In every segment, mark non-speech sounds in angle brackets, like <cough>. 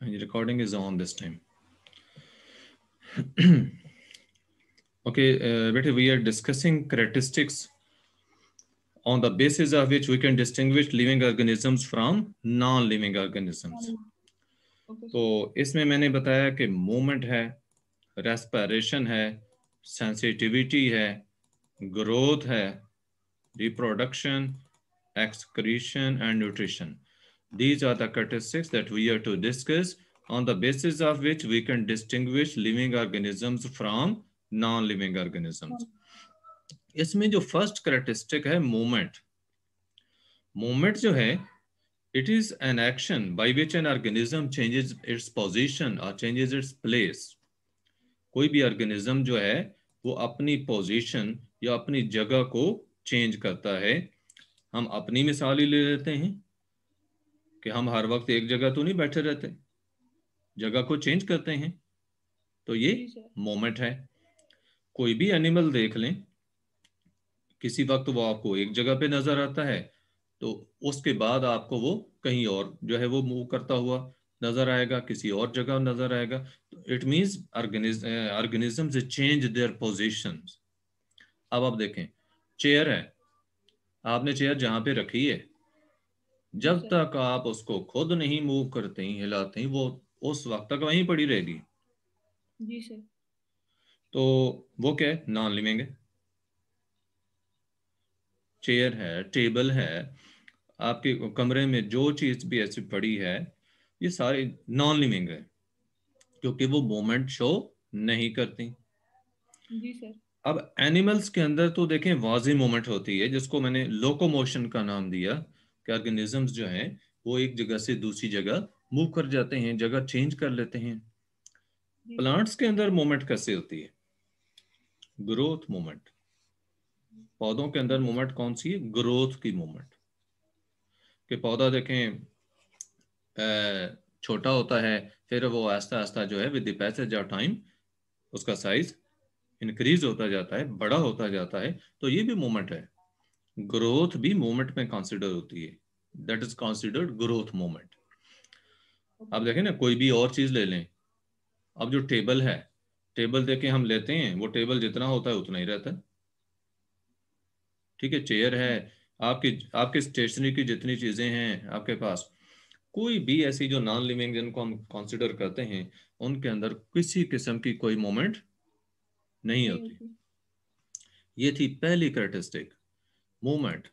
and the recording is on this time okay uh, but we are discussing characteristics on the basis of which we can distinguish living organisms from non-living organisms तो इसमें मैंने बताया कि movement है respiration है sensitivity है growth है reproduction excretion and nutrition These are the characteristics that we are to discuss on the basis of which we can distinguish living organisms from non-living organisms. इसमें जो फर्स्ट करेक्टरिस्टिक है movement movement जो है it is an action by which an organism changes its position or changes its place कोई भी organism जो है वो अपनी position या अपनी जगह को change करता है हम अपनी मिसाल ही ले लेते हैं कि हम हर वक्त एक जगह तो नहीं बैठे रहते जगह को चेंज करते हैं तो ये मोमेंट है कोई भी एनिमल देख लें किसी वक्त वो आपको एक जगह पे नजर आता है तो उसके बाद आपको वो कहीं और जो है वो मूव करता हुआ नजर आएगा किसी और जगह नजर आएगा it means organism change their position अब आप देखें चेयर है आपने चेयर जहां पे रखी है जब अच्छा। तक आप उसको खुद नहीं मूव करते ही हिलाते ही वो उस वक्त तक वहीं पड़ी रहेगी जी सर तो वो क्या है नॉन लिविंग है चेयर है टेबल है आपके कमरे में जो चीज भी ऐसी पड़ी है ये सारी नॉन लिविंग है क्योंकि वो मोमेंट शो नहीं करती जी सर अब एनिमल्स के अंदर तो देखें वाजी मोमेंट होती है जिसको मैंने लोकोमोशन का नाम दिया कि ऑर्गेनिजम्स जो हैं वो एक जगह से दूसरी जगह मूव कर जाते हैं जगह चेंज कर लेते हैं प्लांट्स के अंदर मूवमेंट कैसे होती है ग्रोथ मूवमेंट पौधों के अंदर मूवमेंट कौन सी है ग्रोथ की मूवमेंट कि पौधा देखें छोटा होता है फिर वो आस्ता आस्ता जो है with the passage of time उसका साइज इंक्रीज होता जाता है बड़ा होता जाता है तो ये भी मूवमेंट है ग्रोथ भी मोमेंट में कंसिडर होती है that is considered growth moment अब देखें ना कोई भी और चीज ले लें अब जो टेबल है टेबल देखें हम लेते हैं वो टेबल जितना होता है उतना ही रहता है ठीक है चेयर है आपकी आपके स्टेशनरी की जितनी चीजें हैं आपके पास कोई भी ऐसी जो नॉन लिविंग जिनको हम कंसिडर करते हैं उनके अंदर किसी किस्म की कोई मोमेंट नहीं होती ये थी पहली क्रेटिस्टिक मोमेंट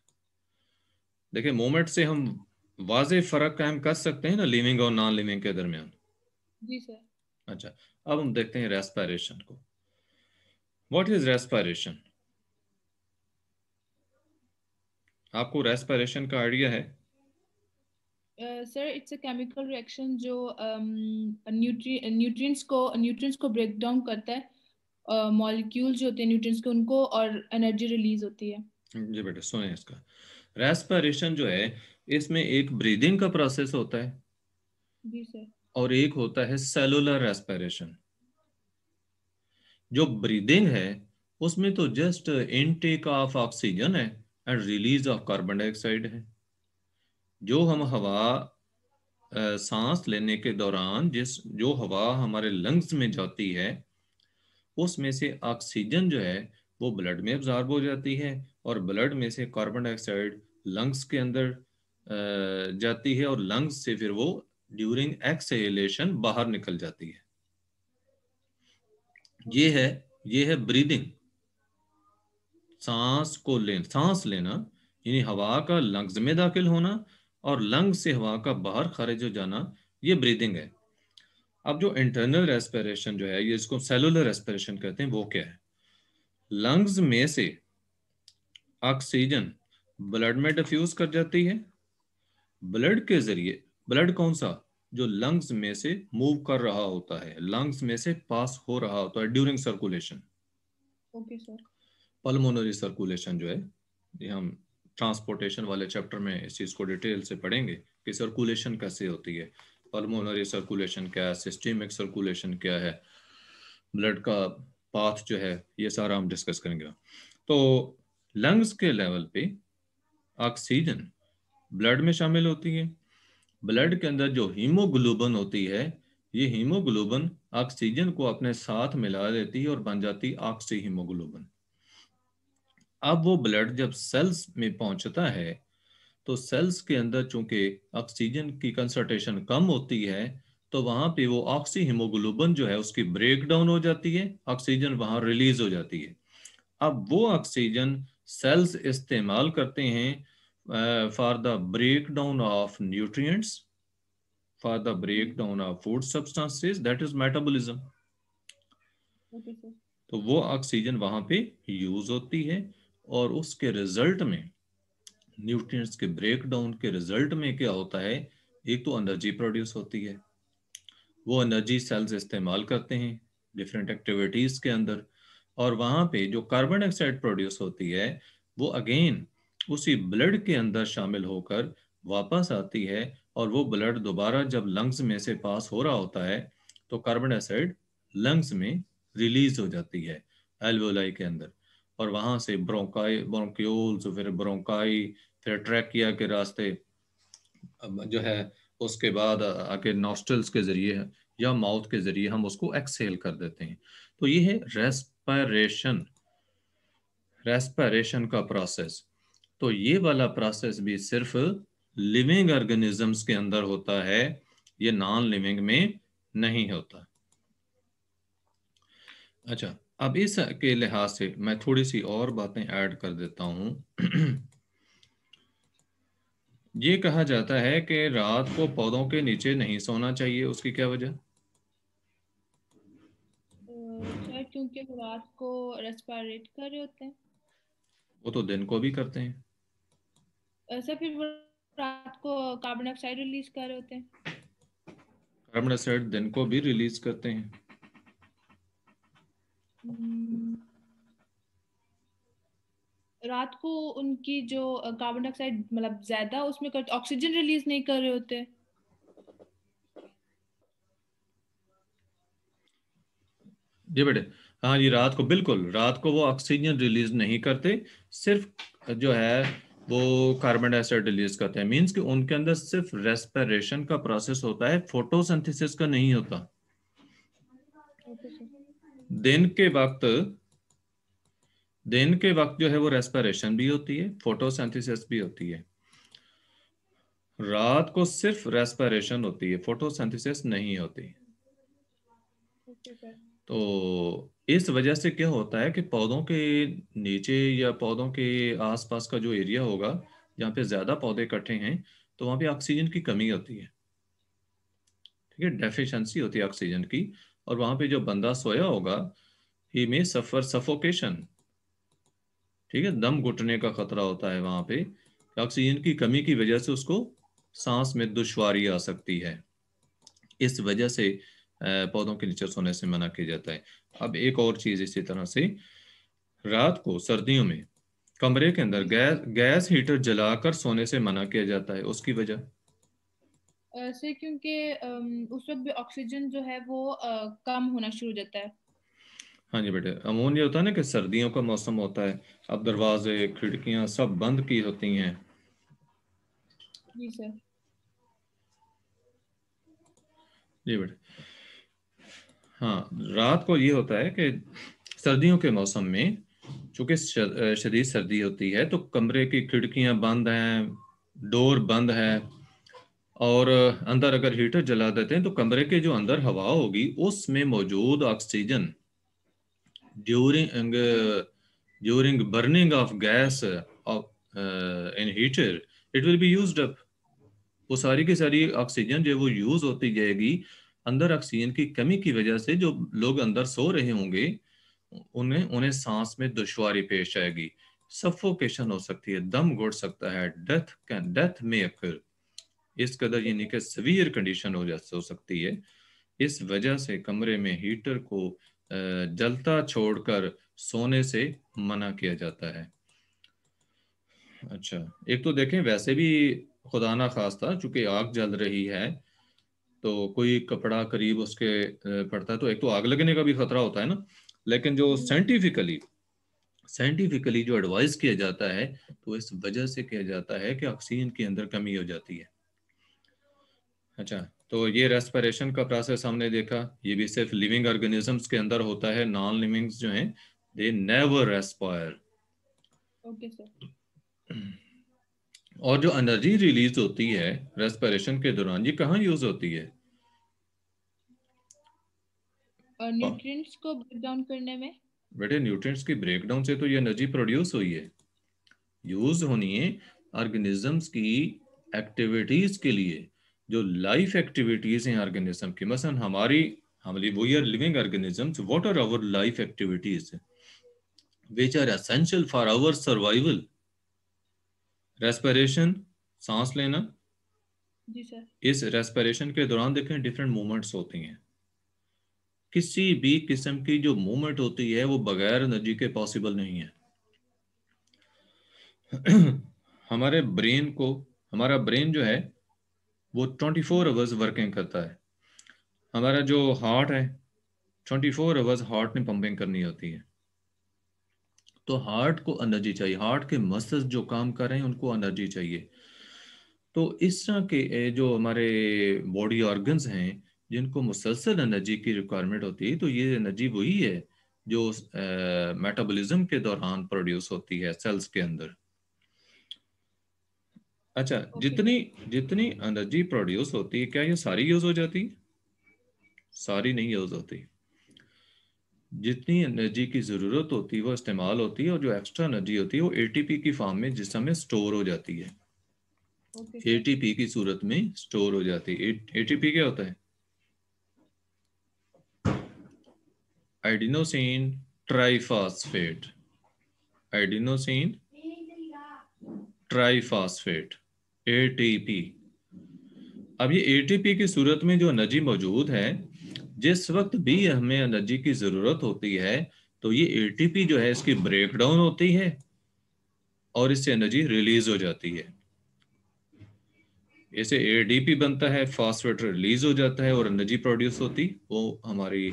देखिए मोमेंट से हम वाजे फर्क कायम कर सकते हैं ना लिविंग और नॉन लिविंग के दरमियान जी सर अच्छा अब हम देखते हैं रेस्पायरेशन को वॉट इज रेस्पायरेशन आपको रेस्पायरेशन का आइडिया है sir it's a chemical reaction जो न्यूट्रिएंट्स um, को न्यूट्रिएंट्स को ब्रेक डाउन करता है मॉलिक्यूल्स uh, जो होते हैं न्यूट्रिएंट्स के उनको और एनर्जी रिलीज होती है जी बेटा सुने इसका रेस्पिरेशन जो है इसमें एक ब्रीदिंग का प्रोसेस होता है जी सर और एक होता है सेलुलर रेस्पिरेशन जो ब्रीदिंग है उसमें तो जस्ट इनटेक ऑफ ऑक्सीजन है and release of carbon dioxide है जो हम हवा आ, सांस लेने के दौरान जिस जो हवा हमारे लंग्स में जाती है उसमें से ऑक्सीजन जो है वो ब्लड में अब्जॉर्ब हो जाती है और ब्लड में से कार्बन डाइऑक्साइड लंग्स के अंदर जाती है और लंग्स से फिर वो ड्यूरिंग एक्सहेलेशन बाहर निकल जाती है ये है ये है ब्रीदिंग सांस को ले सांस लेना यानी हवा का लंग्स में दाखिल होना और लंग्स से हवा का बाहर खारिज हो जाना ये ब्रीदिंग है अब जो इंटरनल रेस्पिरेशन जो है ये इसको सेलुलर रेस्पिरेशन कहते हैं वो क्या है लंग्स में से ऑक्सीजन ब्लड में डिफ्यूज कर जाती है ब्लड के जरिए ब्लड कौन सा जो लंग्स में से मूव कर रहा होता है लंग्स में से पास हो रहा होता है during circulation okay sir pulmonary circulation जो है ये हम ट्रांसपोर्टेशन वाले चैप्टर में इस चीज़ को डिटेल से पढ़ेंगे कि सर्कुलेशन कैसे होती है पल्मोनरी सर्कुलेशन क्या है सिस्टमिक सर्कुलेशन क्या है ब्लड का पाथ जो है ये सारा हम डिस्कस करेंगे तो लंग्स के लेवल पे ऑक्सीजन ब्लड में शामिल होती है ब्लड के अंदर जो हीमोग्लोबन होती है ये हीमोग्लोबन ऑक्सीजन को अपने साथ मिला देती है और बन जाती ऑक्सी हीमोग्लोबन अब वो ब्लड जब सेल्स में पहुंचता है तो सेल्स के अंदर चूंकि ऑक्सीजन की कंसंट्रेशन कम होती है तो वहां पे वो ऑक्सी हिमोग्लोबन जो है उसकी ब्रेक डाउन हो जाती है ऑक्सीजन वहां रिलीज हो जाती है अब वो ऑक्सीजन सेल्स इस्तेमाल करते हैं for the break down of nutrients for the break down of food substances that is metabolism तो वो ऑक्सीजन वहां पे यूज होती है और उसके रिजल्ट में न्यूट्रिएंट्स के ब्रेक डाउन के रिजल्ट में क्या होता है एक तो एनर्जी प्रोड्यूस होती है वो एनर्जी सेल्स इस्तेमाल करते हैं डिफरेंट एक्टिविटीज के अंदर और वहां पे जो कार्बन डाइऑक्साइड प्रोड्यूस होती है वो अगेन उसी ब्लड के अंदर शामिल होकर वापस आती है और वो ब्लड दोबारा जब लंग्स में से पास हो रहा होता है तो कार्बन डाइऑक्साइड लंग्स में रिलीज हो जाती है एल्वोलाई के अंदर और वहां से ब्रोंकाई ब्रोंक्यूल्स फिर ब्रोंकाई फिर ट्रैकिया के रास्ते जो है उसके बाद आके नॉस्टल्स के जरिए या माउथ के जरिए हम उसको एक्सेल कर देते हैं तो ये है रेस्ट रेस्परेशन रेस्परेशन का प्रोसेस तो ये वाला प्रोसेस भी सिर्फ लिविंग ऑर्गेनिजम्स के अंदर होता है ये नॉन लिविंग में नहीं होता अच्छा अब इस के लिहाज से मैं थोड़ी सी और बातें ऐड कर देता हूं ये कहा जाता है कि रात को पौधों के नीचे नहीं सोना चाहिए उसकी क्या वजह क्योंकि रात को रेस्पायरेट कर रहे होते हैं वो तो दिन को भी करते हैं सर फिर वो रात को कार्बन डाइऑक्साइड रिलीज कर रहे होते हैं कार्बन डाइऑक्साइड दिन को भी रिलीज करते हैं हम्म। रात को उनकी जो कार्बन डाइऑक्साइड मतलब ज्यादा उसमें कर ऑक्सीजन रिलीज नहीं कर रहे होते जी बेटे हाँ जी रात को बिल्कुल रात को वो ऑक्सीजन रिलीज नहीं करते सिर्फ जो है वो कार्बन डाइऑक्साइड रिलीज करते हैं मींस कि उनके अंदर सिर्फ रेस्पिरेशन का प्रोसेस होता है फोटोसिंथेसिस का नहीं होता दिन के वक्त दिन के वक्त जो है वो रेस्पिरेशन भी होती है फोटोसिंथेसिस भी होती है रात को सिर्फ रेस्पिरेशन होती है फोटोसिंथेसिस नहीं होती तो इस वजह से क्या होता है कि पौधों के नीचे या पौधों के आसपास का जो एरिया होगा जहाँ पे ज़्यादा पौधे इकट्ठे हैं तो वहां पे ऑक्सीजन की कमी होती है ठीक है डेफिशिएंसी होती है ऑक्सीजन की और वहां पे जो बंदा सोया होगा ही में सफर सफोकेशन ठीक है दम घुटने का खतरा होता है वहां पे ऑक्सीजन की कमी की वजह से उसको सांस में दुश्वारी आ सकती है इस वजह से पौधों के नीचे सोने से मना किया जाता है अब एक और चीज़ इसी तरह से रात को सर्दियों में कमरे के अंदर गैस गैस हीटर जलाकर सोने से मना किया जाता है उसकी वजह से क्योंकि उस वक्त भी ऑक्सीजन जो है वो कम होना शुरू हो जाता है हाँ जी बेटे अमून ये होता है ना कि सर्दियों का मौसम होता है अब दरवाजे खिड़कियां सब बंद की होती हैं जी सर जी बेटे हाँ रात को ये होता है कि सर्दियों के मौसम में चूंकि शदीद सर्दी होती है तो कमरे की खिड़कियां बंद हैं डोर बंद है और अंदर अगर हीटर जला देते हैं तो कमरे के जो अंदर हवा होगी उसमें मौजूद oxygen during during burning of gas in heater it will be used up वो सारी की सारी ऑक्सीजन जो वो यूज होती जाएगी अंदर ऑक्सीजन की कमी की वजह से जो लोग अंदर सो रहे होंगे उन्हें उन्हें सांस में दुश्वारी पेश आएगी सफोकेशन हो सकती है दम घुट सकता है डेथ कैन डेथ में अकर इस कदर यानी कि सवियर कंडीशन हो जा हो सकती है इस वजह से कमरे में हीटर को जलता छोड़कर सोने से मना किया जाता है अच्छा एक तो देखें वैसे भी खुदा ना था चूंकि आग जल रही है तो कोई कपड़ा करीब उसके पड़ता है तो एक तो आग लगने का भी खतरा होता है ना लेकिन जो साइंटिफिकली हम्म। साइंटिफिकली जो एडवाइस किया जाता है तो इस वजह से किया जाता है कि ऑक्सीजन के अंदर कमी हो जाती है अच्छा तो ये रेस्पिरेशन का प्रोसेस हमने देखा ये भी सिर्फ लिविंग ऑर्गेनिजम्स के अंदर होता है नॉन लिविंग्स जो हैं they never respire okay sir और जो एनर्जी रिलीज होती है रेस्पिरेशन के दौरान ये कहाँ यूज होती है न्यूट्रिएंट्स को ब्रेक डाउन करने में बेटे न्यूट्रिएंट्स की ब्रेक डाउन से तो ये एनर्जी प्रोड्यूस हुई है यूज होनी है ऑर्गेनिजम्स की एक्टिविटीज के लिए जो लाइफ एक्टिविटीज हैं ऑर्गेनिज्म की मसलन हमारी हमारी वो are living organisms what are our life activities which are essential for our survival respiration सांस लेना जी सर इस रेस्पिरेशन के दौरान देखें डिफरेंट मूवमेंट्स होती हैं किसी भी किस्म की जो मूवमेंट होती है वो बगैर एनर्जी के पॉसिबल नहीं है <clears throat> हमारे ब्रेन को हमारा ब्रेन जो है वो 24 फोर आवर्स वर्किंग करता है हमारा जो हार्ट है 24 फोर आवर्स हार्ट ने पंपिंग करनी होती है तो हार्ट को एनर्जी चाहिए हार्ट के मसल्स जो काम कर रहे हैं उनको एनर्जी चाहिए तो इस तरह के जो हमारे बॉडी ऑर्गन्स हैं जिनको मुसलसल एनर्जी की रिक्वायरमेंट होती है तो ये एनर्जी वही है जो मेटाबॉलिज्म के दौरान प्रोड्यूस होती है सेल्स के अंदर अच्छा okay. जितनी जितनी एनर्जी प्रोड्यूस होती है क्या ये सारी यूज हो जाती सारी नहीं यूज होती जितनी एनर्जी की ज़रूरत होती है वो इस्तेमाल होती है और जो एक्स्ट्रा एनर्जी होती है वो एटीपी की फॉर्म में जिस समय स्टोर हो जाती है एटीपी की सूरत में स्टोर हो जाती है एटीपी क्या होता है adenosine triphosphate adenosine triphosphate ATP अब ये एटीपी की सूरत में जो एनर्जी मौजूद है जिस वक्त भी हमें एनर्जी की जरूरत होती है तो ये एटीपी जो है इसकी ब्रेकडाउन होती है और इससे एनर्जी रिलीज हो जाती है इसे एडीपी बनता है फॉस्फेट रिलीज हो जाता है और एनर्जी प्रोड्यूस होती वो हमारी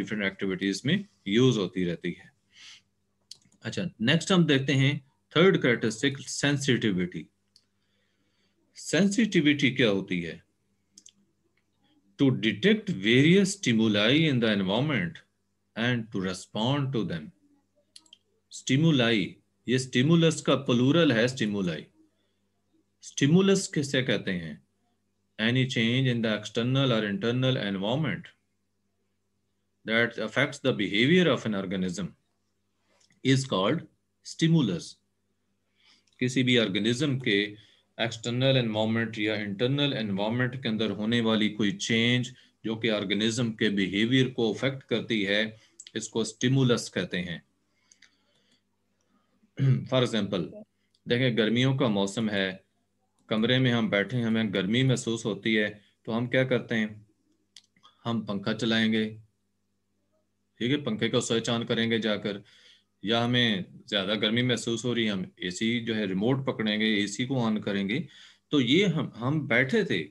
डिफरेंट एक्टिविटीज में यूज होती रहती है अच्छा नेक्स्ट हम देखते हैं थर्ड कैरेक्टरिस्टिक सेंसिटिविटी सेंसिटिविटी क्या होती है to detect various stimuli in the environment and to respond to them. Stimuli, ye stimulus ka plural hai stimuli. Stimulus किसे kehte hain Any change in the external or internal environment that affects the behavior of an organism is called stimulus. किसी भी organism के external environment या internal environment के अंदर होने वाली कोई चेंज जो कि ऑर्गेनिज्म के बिहेवियर को अफेक्ट करती है इसको स्टिमुलस कहते हैं फॉर <clears throat> एग्जाम्पल देखें गर्मियों का मौसम है कमरे में हम बैठे हमें गर्मी महसूस होती है तो हम क्या करते हैं हम पंखा चलाएंगे ठीक है पंखे का स्विच ऑन करेंगे जाकर या हमें ज़्यादा गर्मी महसूस हो रही है हम एसी जो है रिमोट पकड़ेंगे एसी को ऑन करेंगे तो ये हम हम बैठे थे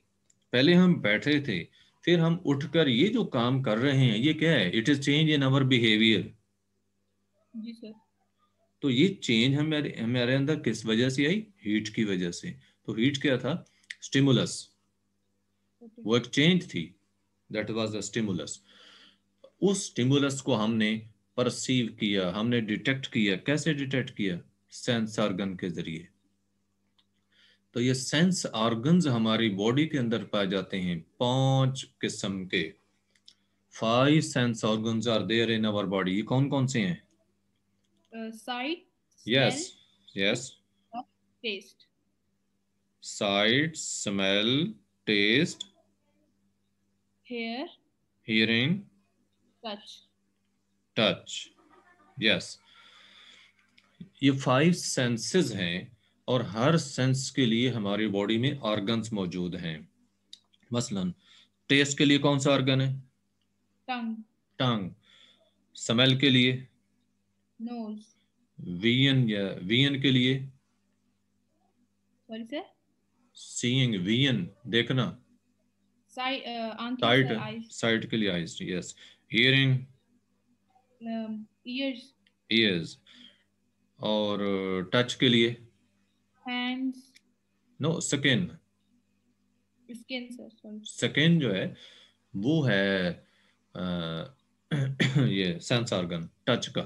पहले हम बैठे थे फिर हम उठकर ये जो काम कर रहे हैं ये क्या है it is change in our behaviour तो ये चेंज हमारे हमारे अंदर किस वजह से आई हीट की वजह से तो हीट क्या था स्टिमुलस वो एक चेंज थी दैट वाज द स्टिमुलस उस स्टिमुलस को हमने परसीव किया हमने डिटेक्ट किया कैसे डिटेक्ट किया सेंस ऑर्गन के जरिए तो ये सेंस ऑर्गन्स हमारी बॉडी के अंदर पाए जाते हैं पांच किस्म के five sense organs are there in our body ये कौन कौन से हैं sight yes yes taste sight smell taste hear hearing touch touch yes ये फाइव सेंसेस हैं और हर सेंस के लिए हमारी बॉडी में ऑर्गन्स मौजूद हैं मसलन टेस्ट के लिए कौन सा ऑर्गन है टंग टंग स्मेल के लिए नोज वियन या वीएन के लिए सॉरी सर सीइंग वीएन देखना साइट साइट uh, के लिए eyes yes hearing Um, ears. Ears. और टच uh, के लिए hands no skin skin sir skin जो है वो है आ, uh, <coughs> ये सेंस ऑर्गन टच का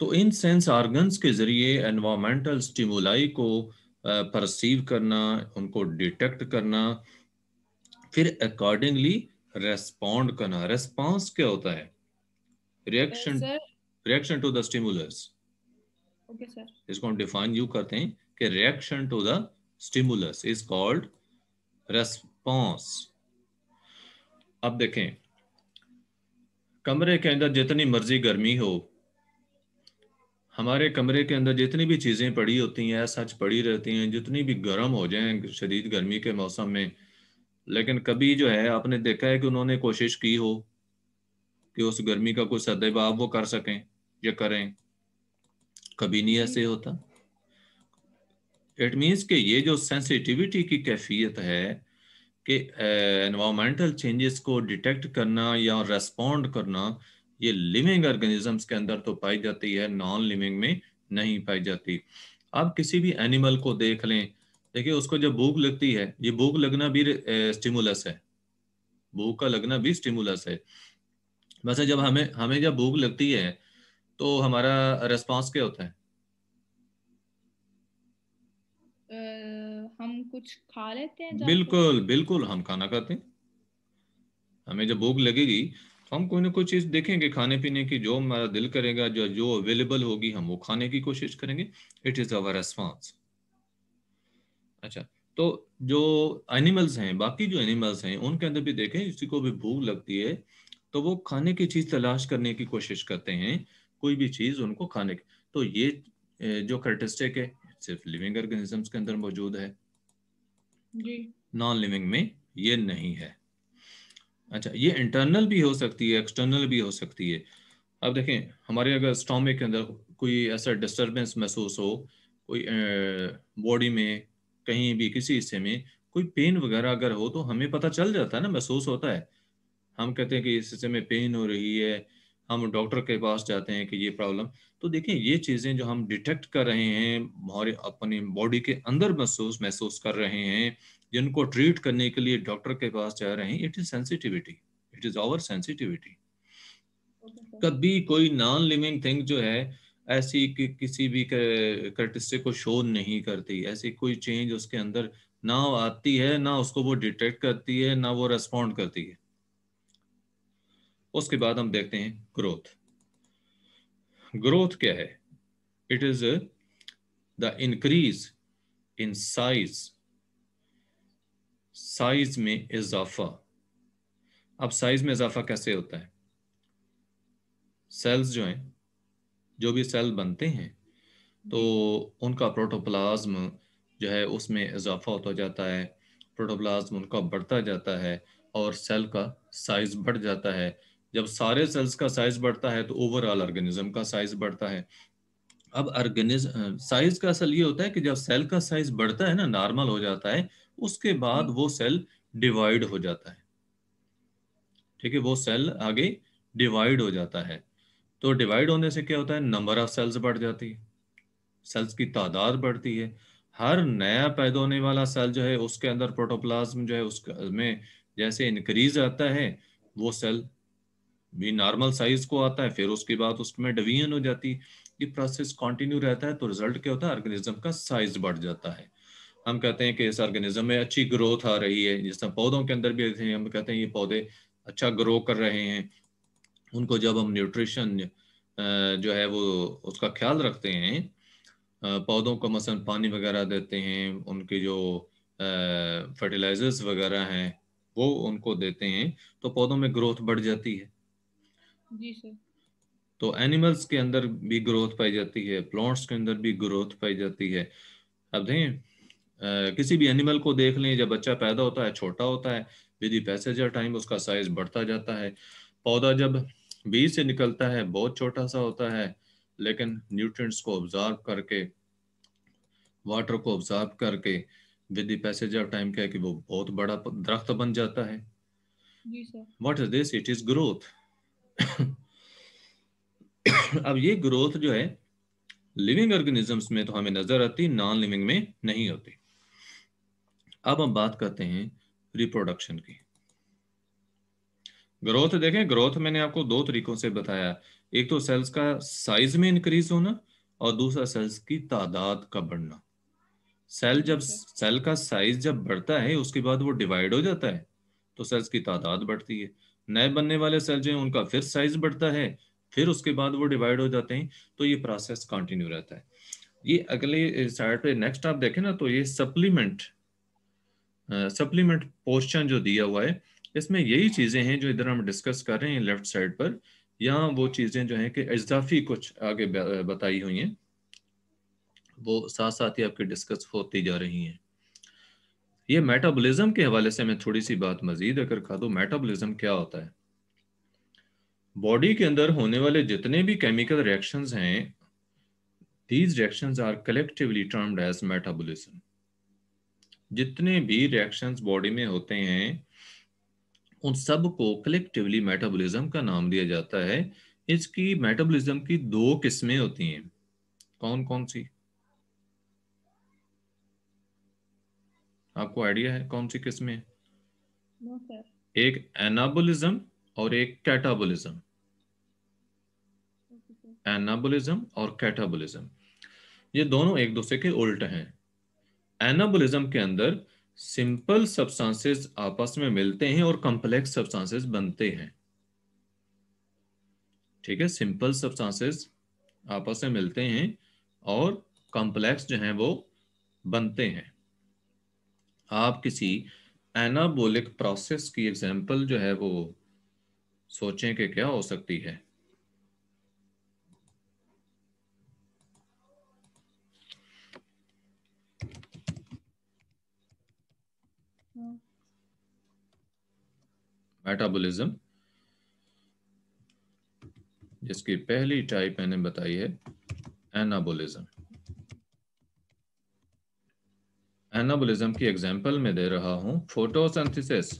तो इन सेंस ऑर्गन्स के जरिए एनवायरमेंटल स्टिमुलाई को परसीव uh, करना उनको डिटेक्ट करना फिर अकॉर्डिंगली रेस्पॉन्ड करना रेस्पॉन्स क्या होता है reaction reaction to the stimulus okay sir इसको हम डिफाइन यू करते हैं कि reaction to the stimulus is called response अब देखें कमरे के अंदर जितनी मर्जी गर्मी हो हमारे कमरे के अंदर जितनी भी चीज़ें पड़ी होती हैं सच पड़ी रहती हैं जितनी भी गर्म हो जाएं शदीद गर्मी के मौसम में लेकिन कभी जो है आपने देखा है कि उन्होंने कोशिश की हो कि उस गर्मी का कुछ सदैभाव वो कर सकें या करें कभी नहीं ऐसे हम्म। होता इट मीन्स कि ये जो सेंसिटिविटी की कैफियत है कि एनवायरमेंटल चेंजेस को डिटेक्ट करना या रेस्पॉन्ड करना ये लिविंग ऑर्गेनिजम्स के अंदर तो पाई जाती है नॉन लिविंग में नहीं पाई जाती आप किसी भी एनिमल को देख लें देखिए उसको जब भूख लगती है ये भूख लगना भी स्टिमुलस है भूख का लगना भी स्टिमुलस है वैसे जब हमें हमें जब भूख लगती है तो हमारा रेस्पॉन्स क्या होता है हम कुछ खा लेते हैं बिल्कुल बिल्कुल हम खाना खाते हैं हमें जब भूख लगेगी तो हम कोई ना कोई चीज देखेंगे खाने पीने की जो हमारा दिल करेगा जो जो अवेलेबल होगी हम वो खाने की कोशिश करेंगे इट इज अवर रेस्पॉन्स अच्छा तो जो एनिमल्स हैं बाकी जो एनिमल्स हैं उनके अंदर भी देखें किसी को भी भूख लगती है तो वो खाने की चीज़ तलाश करने की कोशिश करते हैं कोई भी चीज़ उनको खाने की तो ये जो करेटिस्टिक है सिर्फ लिविंग ऑर्गेनिजम्स के अंदर मौजूद है नॉन लिविंग में ये नहीं है अच्छा ये इंटरनल भी हो सकती है एक्सटर्नल भी हो सकती है अब देखें हमारे अगर स्टॉमिक के अंदर कोई ऐसा डिस्टरबेंस महसूस हो कोई बॉडी में कहीं भी किसी हिस्से में कोई पेन वगैरह अगर हो तो हमें पता चल जाता है ना महसूस होता है हम कहते हैं कि इस हिस्से में पेन हो रही है हम डॉक्टर के पास जाते हैं कि ये प्रॉब्लम तो देखें ये चीज़ें जो हम डिटेक्ट कर रहे हैं हमारे अपने बॉडी के अंदर महसूस महसूस कर रहे हैं जिनको ट्रीट करने के लिए डॉक्टर के पास जा रहे हैं it is sensitivity it is our sensitivity कभी कोई नॉन लिविंग थिंग जो है ऐसी कि, किसी भी करेटिस्टिक को शो नहीं करती ऐसी कोई चेंज उसके अंदर ना आती है ना उसको वो डिटेक्ट करती है ना वो रेस्पॉन्ड करती है उसके बाद हम देखते हैं ग्रोथ ग्रोथ क्या है it is the increase in size size में इजाफा अब साइज में इजाफा कैसे होता है सेल्स जो हैं जो भी सेल बनते हैं तो उनका प्रोटोप्लाज्म जो है उसमें इजाफा होता जाता है प्रोटोप्लाज्म उनका बढ़ता जाता है और सेल का साइज बढ़ जाता है जब सारे सेल्स का साइज बढ़ता है तो ओवरऑल ऑर्गेनिज्म का साइज बढ़ता है अब ऑर्गेनिज साइज का असल ये होता है कि जब सेल का साइज बढ़ता है ना नॉर्मल हो जाता है उसके बाद वो सेल डिवाइड हो जाता है ठीक है वो सेल आगे डिवाइड हो जाता है तो डिवाइड होने से क्या होता है नंबर ऑफ सेल्स बढ़ जाती है सेल्स की तादाद बढ़ती है हर नया पैदा होने वाला सेल जो है उसके अंदर प्रोटोप्लाज्म जो है में जैसे इंक्रीज आता है वो सेल भी नॉर्मल साइज को आता है फिर उसके बाद उसमें डिवीजन हो जाती है ये प्रोसेस कंटिन्यू रहता है तो रिजल्ट क्या होता है ऑर्गेनिज्म का साइज बढ़ जाता है हम कहते हैं कि इस ऑर्गेनिज्म में अच्छी ग्रोथ आ रही है जिस तरह पौधों के अंदर भी हम कहते हैं ये पौधे अच्छा ग्रो कर रहे हैं उनको जब हम न्यूट्रिशन जो है वो उसका ख्याल रखते हैं पौधों को मसलन पानी वगैरह देते हैं उनके जो फर्टिलाइजर्स वगैरह हैं वो उनको देते हैं तो पौधों में ग्रोथ बढ़ जाती है जी सर तो एनिमल्स के अंदर भी ग्रोथ पाई जाती है प्लांट्स के अंदर भी ग्रोथ पाई जाती है अब देखें किसी भी एनिमल को देख लें जब बच्चा पैदा होता है छोटा होता है विद पैसेजर टाइम उसका साइज बढ़ता जाता है पौधा जब बीज से निकलता है बहुत छोटा सा होता है लेकिन न्यूट्रिएंट्स को ऑब्जॉर्व करके वाटर को ऑब्जॉर्व करके विद पैसेज ऑफ टाइम क्या है कि वो बहुत बड़ा दरख्त बन जाता है what is this it is growth अब ये ग्रोथ जो है लिविंग ऑर्गेनिजम्स में तो हमें नजर आती नॉन लिविंग में नहीं होती अब हम बात करते हैं रिप्रोडक्शन की ग्रोथ देखें ग्रोथ मैंने आपको दो तरीकों से बताया एक तो सेल्स का साइज में इंक्रीज होना और दूसरा सेल्स की तादाद का बढ़ना सेल जब सेल का साइज जब बढ़ता है उसके बाद वो डिवाइड हो जाता है तो सेल्स की तादाद बढ़ती है नए बनने वाले सेल जो है उनका फिर साइज बढ़ता है फिर उसके बाद वो डिवाइड हो जाते हैं तो ये प्रोसेस कंटिन्यू रहता है ये अगले साइड पे नेक्स्ट आप देखें ना तो ये सप्लीमेंट सप्लीमेंट पोर्शन जो दिया हुआ है इसमें यही चीज़ें हैं जो इधर हम डिस्कस कर रहे हैं लेफ्ट साइड पर या वो चीज़ें जो है कि इजाफी कुछ आगे बताई हुई हैं वो साथ साथ ही आपके डिस्कस होती जा रही हैं ये मेटाबॉलिज्म के हवाले से मैं थोड़ी सी बात मजीद अगर खा दू मेटाबॉलिज्म क्या होता है बॉडी के अंदर होने वाले जितने भी केमिकल रिएक्शंस हैं these reactions are collectively termed as metabolism जितने भी रिएक्शंस बॉडी में होते हैं उन सब को कलेक्टिवली मेटाबॉलिज्म का नाम दिया जाता है इसकी मेटाबॉलिज्म की दो किस्में होती हैं कौन कौन सी आपको आइडिया है कौन सी किस्में no, एक एनाबोलिज्म और एक कैटाबोलिज्म एनाबोलिज्म और कैटाबोलिज्म ये दोनों एक दूसरे के उल्ट हैं एनाबोलिज्म के अंदर सिंपल सब्सटेंसेस आपस में मिलते हैं और कॉम्प्लेक्स सब्सटेंसेस बनते हैं ठीक है सिंपल सब्सटेंसेस आपस में मिलते हैं और कॉम्प्लेक्स जो हैं वो बनते हैं आप किसी एनाबोलिक प्रोसेस की एग्जांपल जो है वो सोचें कि क्या हो सकती है मेटाबॉलिज्म जिसकी पहली टाइप मैंने बताई है एनाबोलिज्म एनाबोलिज्म की एग्जांपल में दे रहा हूं फोटोसिंथेसिस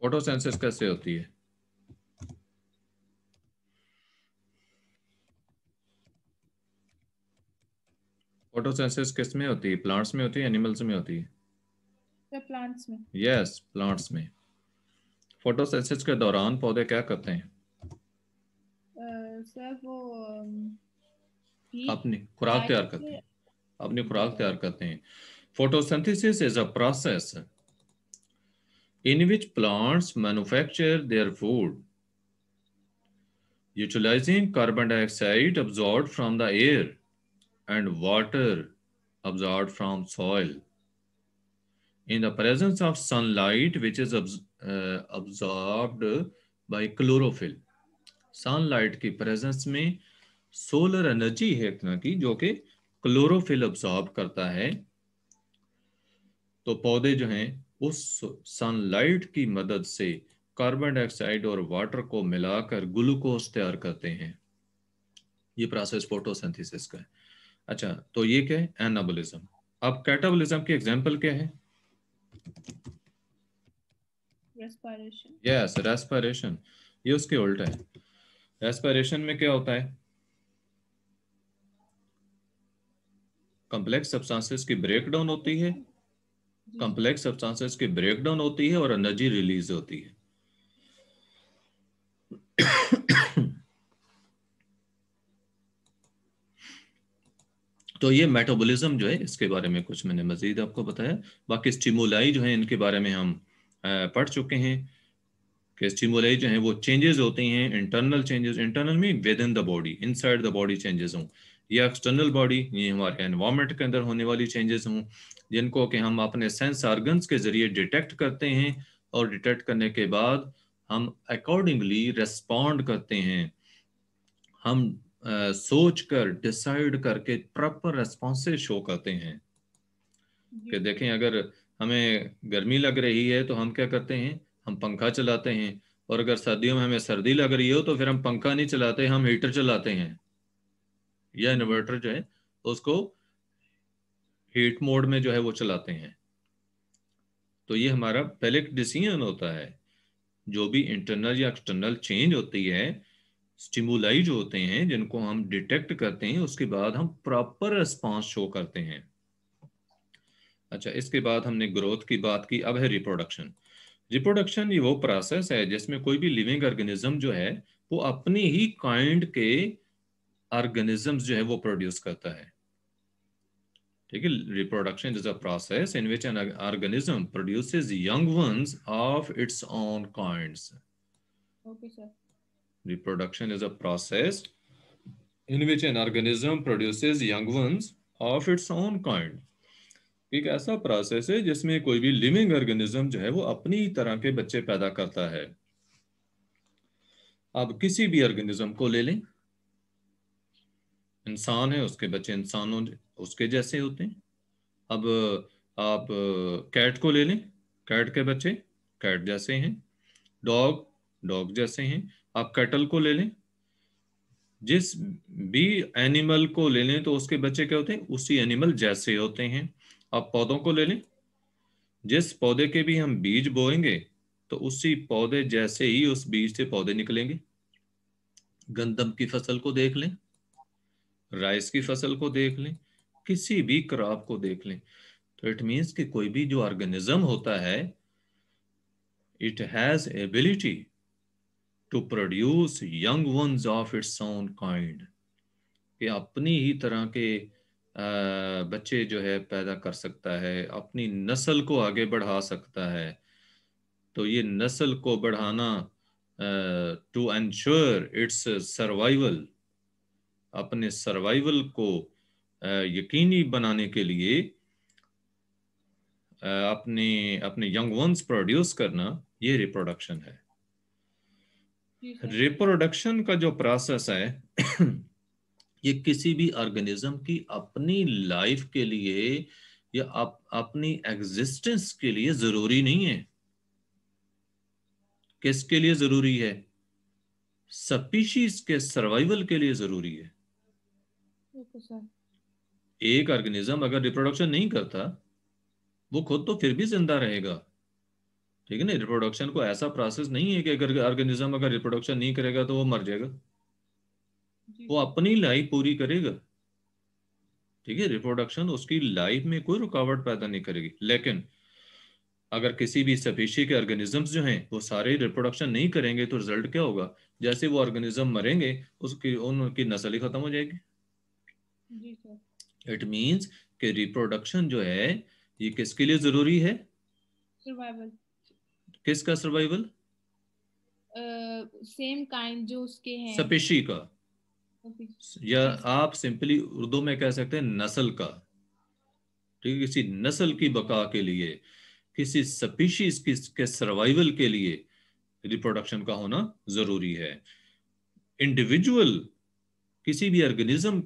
फोटोसिंथेसिस कैसे होती है फोटोसिंथेसिस किस में होती है प्लांट्स में होती है एनिमल्स में होती है प्लांट्स में यस प्लांट्स में फोटोसिंथेसिस के दौरान पौधे क्या करते हैं सर uh, वो अपनी खुराक तैयार करते हैं अपनी खुराक तैयार करते हैं photosynthesis is a process in which plants manufacture their food utilising carbon dioxide absorb from the air and water absorb from soil in the presence of sunlight which is uh, absorbed by chlorophyll sunlight की presence में solar energy है इतना की जो कि chlorophyll absorb करता है तो पौधे जो हैं उस सनलाइट की मदद से कार्बन डाइऑक्साइड और वाटर को मिलाकर ग्लूकोज तैयार करते हैं ये प्रोसेस फोटोसिंथेसिस का है अच्छा तो ये क्या है एनाबोलिज्म अब कैटाबोलिज्म की एग्जांपल क्या है यस ये उसके उल्टा है रेस्पायरेशन में क्या होता है कॉम्प्लेक्स सब्सटेंसेस की ब्रेकडाउन होती है कॉम्प्लेक्स सब्सटेंसेस की ब्रेकडाउन होती है और एनर्जी रिलीज होती है तो ये मेटाबॉलिज्म जो है इसके बारे में कुछ मैंने मजीद आपको बताया बाकी स्टिमुलाई जो है इनके बारे में हम पढ़ चुके हैं कि स्टिमुलाई जो है वो चेंजेस होते हैं इंटरनल चेंजेस इंटरनल में within the body inside the body changes हों या एक्सटर्नल बॉडी ये हमारे एनवायरमेंट के अंदर होने वाली चेंजेस हों जिनको कि हम अपने सेंस ऑर्गन्स के जरिए डिटेक्ट करते हैं और डिटेक्ट करने के बाद हम अकॉर्डिंगली रेस्पॉन्ड करते हैं हम सोच कर डिसाइड करके प्रॉपर रेस्पॉन्सेज शो करते हैं कि देखें अगर हमें गर्मी लग रही है तो हम क्या करते हैं हम पंखा चलाते हैं और अगर सर्दियों में हमें सर्दी लग रही हो तो फिर हम पंखा नहीं चलाते हम हीटर चलाते हैं या इन्वर्टर जो है उसको हीट मोड में जो है वो चलाते हैं तो ये हमारा पहले डिसीजन होता है जो भी इंटरनल या एक्सटर्नल चेंज होती है स्टिमुलाई जो होते हैं जिनको हम डिटेक्ट करते हैं उसके बाद हम प्रॉपर रिस्पॉन्स शो करते हैं अच्छा इसके बाद हमने ग्रोथ की बात की अब है रिप्रोडक्शन रिप्रोडक्शन ये वो प्रोसेस है जिसमें कोई भी लिविंग ऑर्गेनिज्म जो है वो अपने ही काइंड के ऑर्गेनिज्म जो है वो प्रोड्यूस करता है ठीक है reproduction is a process in which an organism produces young ones of its own kinds okay sir Reproduction is a process in which an organism produces young ones of its own kind. एक ऐसा process है जिसमें कोई भी living organism जो है वो अपनी तरह के बच्चे पैदा करता है आप किसी भी ऑर्गेनिज्म को ले लें इंसान है उसके बच्चे इंसानों उसके जैसे होते हैं अब आप कैट को ले लें कैट के बच्चे कैट जैसे हैं डॉग डॉग जैसे हैं आप कैटल को ले लें जिस भी एनिमल को ले लें तो उसके बच्चे क्या होते हैं उसी एनिमल जैसे होते हैं आप पौधों को ले लें जिस पौधे के भी हम बीज बोएंगे तो उसी पौधे जैसे ही उस बीज से पौधे निकलेंगे गंदम की फसल को देख लें राइस की फसल को देख लें किसी भी क्रॉप को देख लें तो इट मीन्स कि कोई भी जो ऑर्गेनिज्म होता है it has ability to produce young ones of its own kind कि अपनी ही तरह के बच्चे जो है पैदा कर सकता है अपनी नस्ल को आगे बढ़ा सकता है तो ये नस्ल को बढ़ाना टू एंश्योर इट्स सर्वाइवल अपने सर्वाइवल को यकीनी बनाने के लिए अपने अपने यंग वंस प्रोड्यूस करना ये रिप्रोडक्शन है रिप्रोडक्शन का जो प्रोसेस है <clears throat> ये किसी भी ऑर्गेनिज्म की अपनी लाइफ के लिए या अप, अपनी एग्जिस्टेंस के लिए जरूरी नहीं है किसके लिए जरूरी है स्पीशीज के सर्वाइवल के लिए जरूरी है तो एक ऑर्गेनिज्म अगर रिप्रोडक्शन नहीं करता वो खुद तो फिर भी जिंदा रहेगा ठीक है ना रिप्रोडक्शन को ऐसा प्रोसेस नहीं है कि अगर ऑर्गेनिज्म अगर रिप्रोडक्शन नहीं करेगा तो वो मर जाएगा वो अपनी लाइफ पूरी करेगा ठीक है रिप्रोडक्शन उसकी लाइफ में कोई रुकावट पैदा नहीं करेगी लेकिन अगर किसी भी स्पीशी के ऑर्गेनिजम्स जो हैं वो सारे रिप्रोडक्शन नहीं करेंगे तो रिजल्ट क्या होगा जैसे वो ऑर्गेनिज्म मरेंगे उसकी उनकी नस्ल ही खत्म हो जाएगी इट मीन्स कि रिप्रोडक्शन जो है ये किसके लिए जरूरी है survival. किसका सर्वाइवल सेम काइंड जो उसके हैं सपेशी का या आप सिंपली उर्दू में कह सकते हैं नस्ल का ठीक है किसी नस्ल की बका के लिए किसी स्पीशीज के सर्वाइवल के लिए रिप्रोडक्शन का होना जरूरी है इंडिविजुअल किसी भी ऑर्गेनिज्म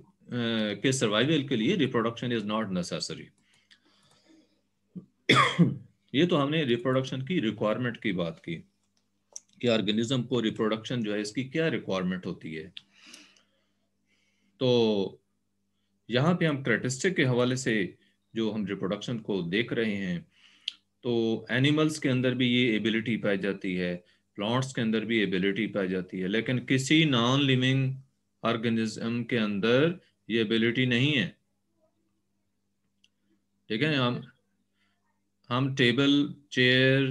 के सर्वाइवल के लिए रिप्रोडक्शन इज नॉट नेसेसरी ये तो हमने रिप्रोडक्शन की रिक्वायरमेंट की बात की कि ऑर्गेनिज्म को रिप्रोडक्शन जो है इसकी क्या रिक्वायरमेंट होती है तो यहाँ पे हम क्रेटिस्टिक के हवाले से जो हम रिप्रोडक्शन को देख रहे हैं तो एनिमल्स के अंदर भी ये एबिलिटी पाई जाती है प्लांट्स के अंदर भी एबिलिटी पाई जाती है लेकिन किसी नॉन लिविंग ऑर्गेनिज्म के अंदर ये एबिलिटी नहीं है ठीक है हम हम टेबल चेयर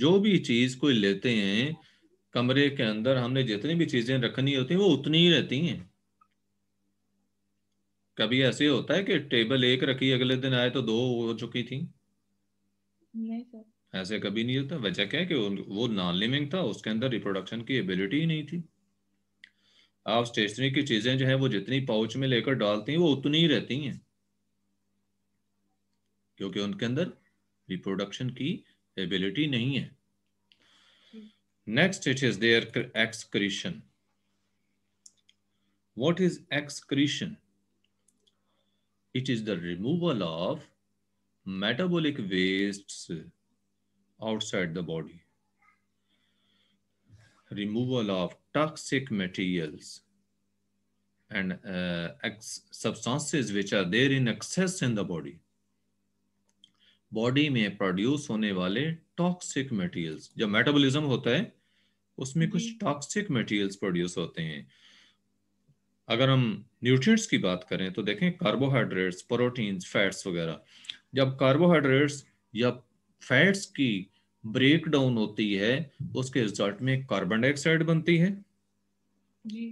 जो भी चीज कोई लेते हैं कमरे के अंदर हमने जितनी भी चीजें रखनी होती हैं वो उतनी ही रहती हैं कभी ऐसे होता है कि टेबल एक रखी अगले दिन आए तो दो हो चुकी थी नहीं ऐसे कभी नहीं होता वजह क्या है कि वो नॉन लिविंग था उसके अंदर रिप्रोडक्शन की एबिलिटी ही नहीं थी आप स्टेशनरी की चीजें जो है वो जितनी पाउच में लेकर डालती हैं वो उतनी ही रहती हैं क्योंकि उनके अंदर रिप्रोडक्शन की एबिलिटी नहीं है next it is there what is excretion it is the removal of metabolic wastes outside the body removal of toxic materials and uh, substances which are there in excess in the body body में produce होने वाले toxic materials जब metabolism होता है उसमें कुछ toxic materials produce होते हैं अगर हम न्यूट्रिएंट्स की बात करें तो देखें कार्बोहाइड्रेट्स प्रोटीन्स फैट्स वगैरह जब कार्बोहाइड्रेट्स या फैट्स की ब्रेक डाउन होती है उसके रिजल्ट में कार्बन डाइऑक्साइड बनती है जी।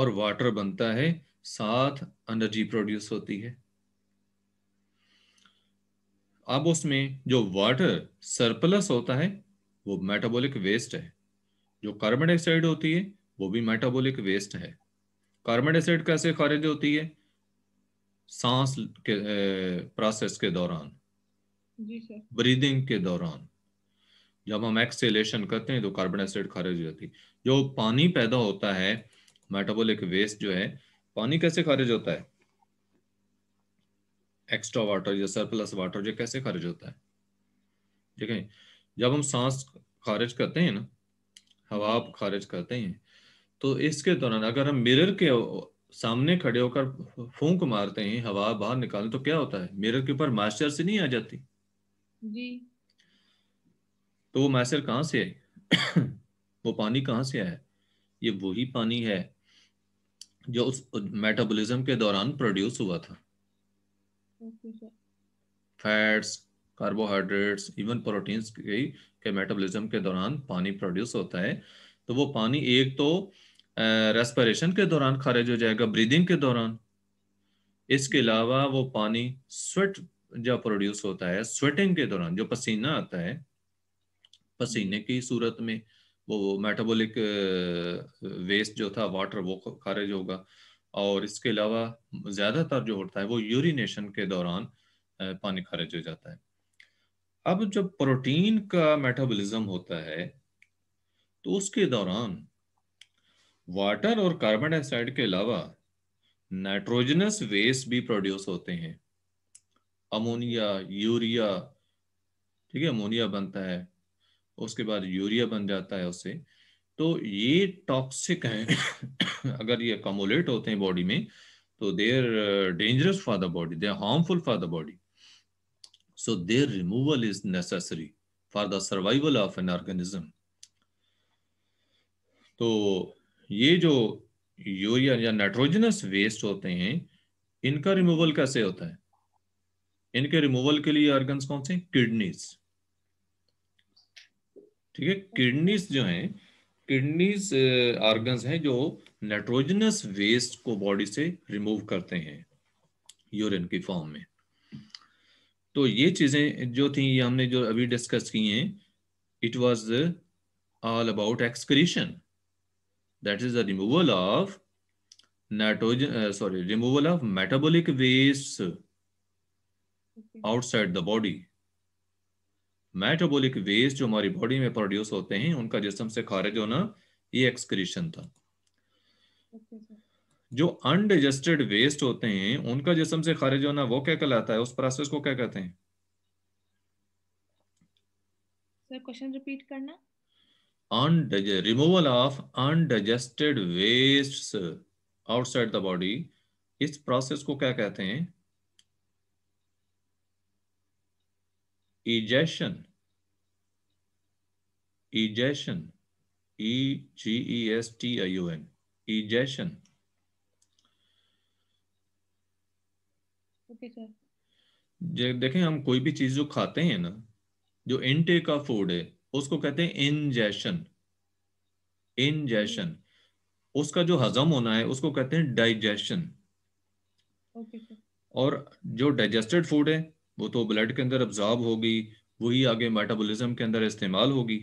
और वाटर बनता है साथ एनर्जी प्रोड्यूस होती है अब उसमें जो वाटर सरप्लस होता है वो मेटाबॉलिक वेस्ट है जो कार्बन डाइऑक्साइड होती है वो भी मेटाबॉलिक वेस्ट है कार्बन डाइऑक्साइड कैसे खारिज होती है सांस के प्रोसेस के दौरान जी ब्रीदिंग के दौरान जब हम एक्सेलेशन करते हैं तो कार्बन डाइऑक्साइड खारिज होती है जो पानी पैदा होता है मेटाबॉलिक वेस्ट जो है पानी कैसे खारिज होता है एक्स्ट्रा वाटर या सरप्लस वाटर जो कैसे खारिज होता है ठीक है जब हम सांस खारिज करते हैं ना हवा आप खारिज करते हैं तो इसके दौरान अगर हम मिरर के सामने खड़े होकर फूंक मारते हैं हवा बाहर निकालें तो क्या होता है मिरर के ऊपर मास्टर से नहीं आ जाती जी तो वो मास्टर कहाँ से है <coughs> वो पानी कहाँ से आया ये वही पानी है जो उस मेटाबॉलिज्म के दौरान प्रोड्यूस हुआ था फैट्स कार्बोहाइड्रेट्स इवन प्रोटीन्स के, मेटाबॉलिज्म के दौरान पानी प्रोड्यूस होता है तो वो पानी एक तो रेस्पिरेशन के दौरान खारिज हो जाएगा ब्रीदिंग के दौरान इसके अलावा वो पानी स्वेट जब प्रोड्यूस होता है स्वेटिंग के दौरान जो पसीना आता है पसीने की सूरत में वो मेटाबॉलिक वेस्ट जो था वाटर वो खारिज होगा और इसके अलावा ज़्यादातर जो होता है वो यूरिनेशन के दौरान पानी खारिज हो जाता है अब जब प्रोटीन का मेटाबॉलिज्म होता है तो उसके दौरान वाटर और कार्बन डाइऑक्साइड के अलावा नाइट्रोजनस वेस्ट भी प्रोड्यूस होते हैं अमोनिया यूरिया ठीक है अमोनिया बनता है उसके बाद यूरिया बन जाता है उससे तो ये टॉक्सिक हैं <coughs> अगर ये अकोमोलेट होते हैं बॉडी में तो they are dangerous for the body they are harmful for the body so their removal is necessary for the survival of an organism तो ये जो यूरिया या नाइट्रोजनस वेस्ट होते हैं इनका रिमूवल कैसे होता है इनके रिमूवल के लिए ऑर्गन कौन से किडनीज ठीक है किडनीज जो हैं किडनीज ऑर्गन्स हैं जो नाइट्रोजनस वेस्ट को बॉडी से रिमूव करते हैं यूरिन की फॉर्म में तो ये चीजें जो थी ये हमने जो अभी डिस्कस की हैं it was all about excretion that is the removal of nitrogen sorry removal of metabolic waste outside the body metabolic waste जो हमारी बॉडी में प्रोड्यूस होते हैं उनका जिसम से खारिज होना ये एक्सक्रीशन था जो अनडाइजेस्टेड वेस्ट होते हैं उनका जिसम से खारिज होना वो क्या कहलाता है उस प्रोसेस को क्या कहते हैं सर क्वेश्चन रिपीट करना removal of undigested waste outside the body इस प्रोसेस को क्या कहते हैं ejection ejection e g e s t i o n ejection okay, देखें हम कोई भी चीज जो खाते हैं ना जो इनटेक का फूड है उसको कहते हैं इंजेशन इंजेशन उसका जो हजम होना है उसको कहते हैं डाइजेशन और जो डाइजेस्टेड फूड है वो तो ब्लड के अंदर अब्जॉर्ब होगी वही आगे मेटाबॉलिज्म के अंदर इस्तेमाल होगी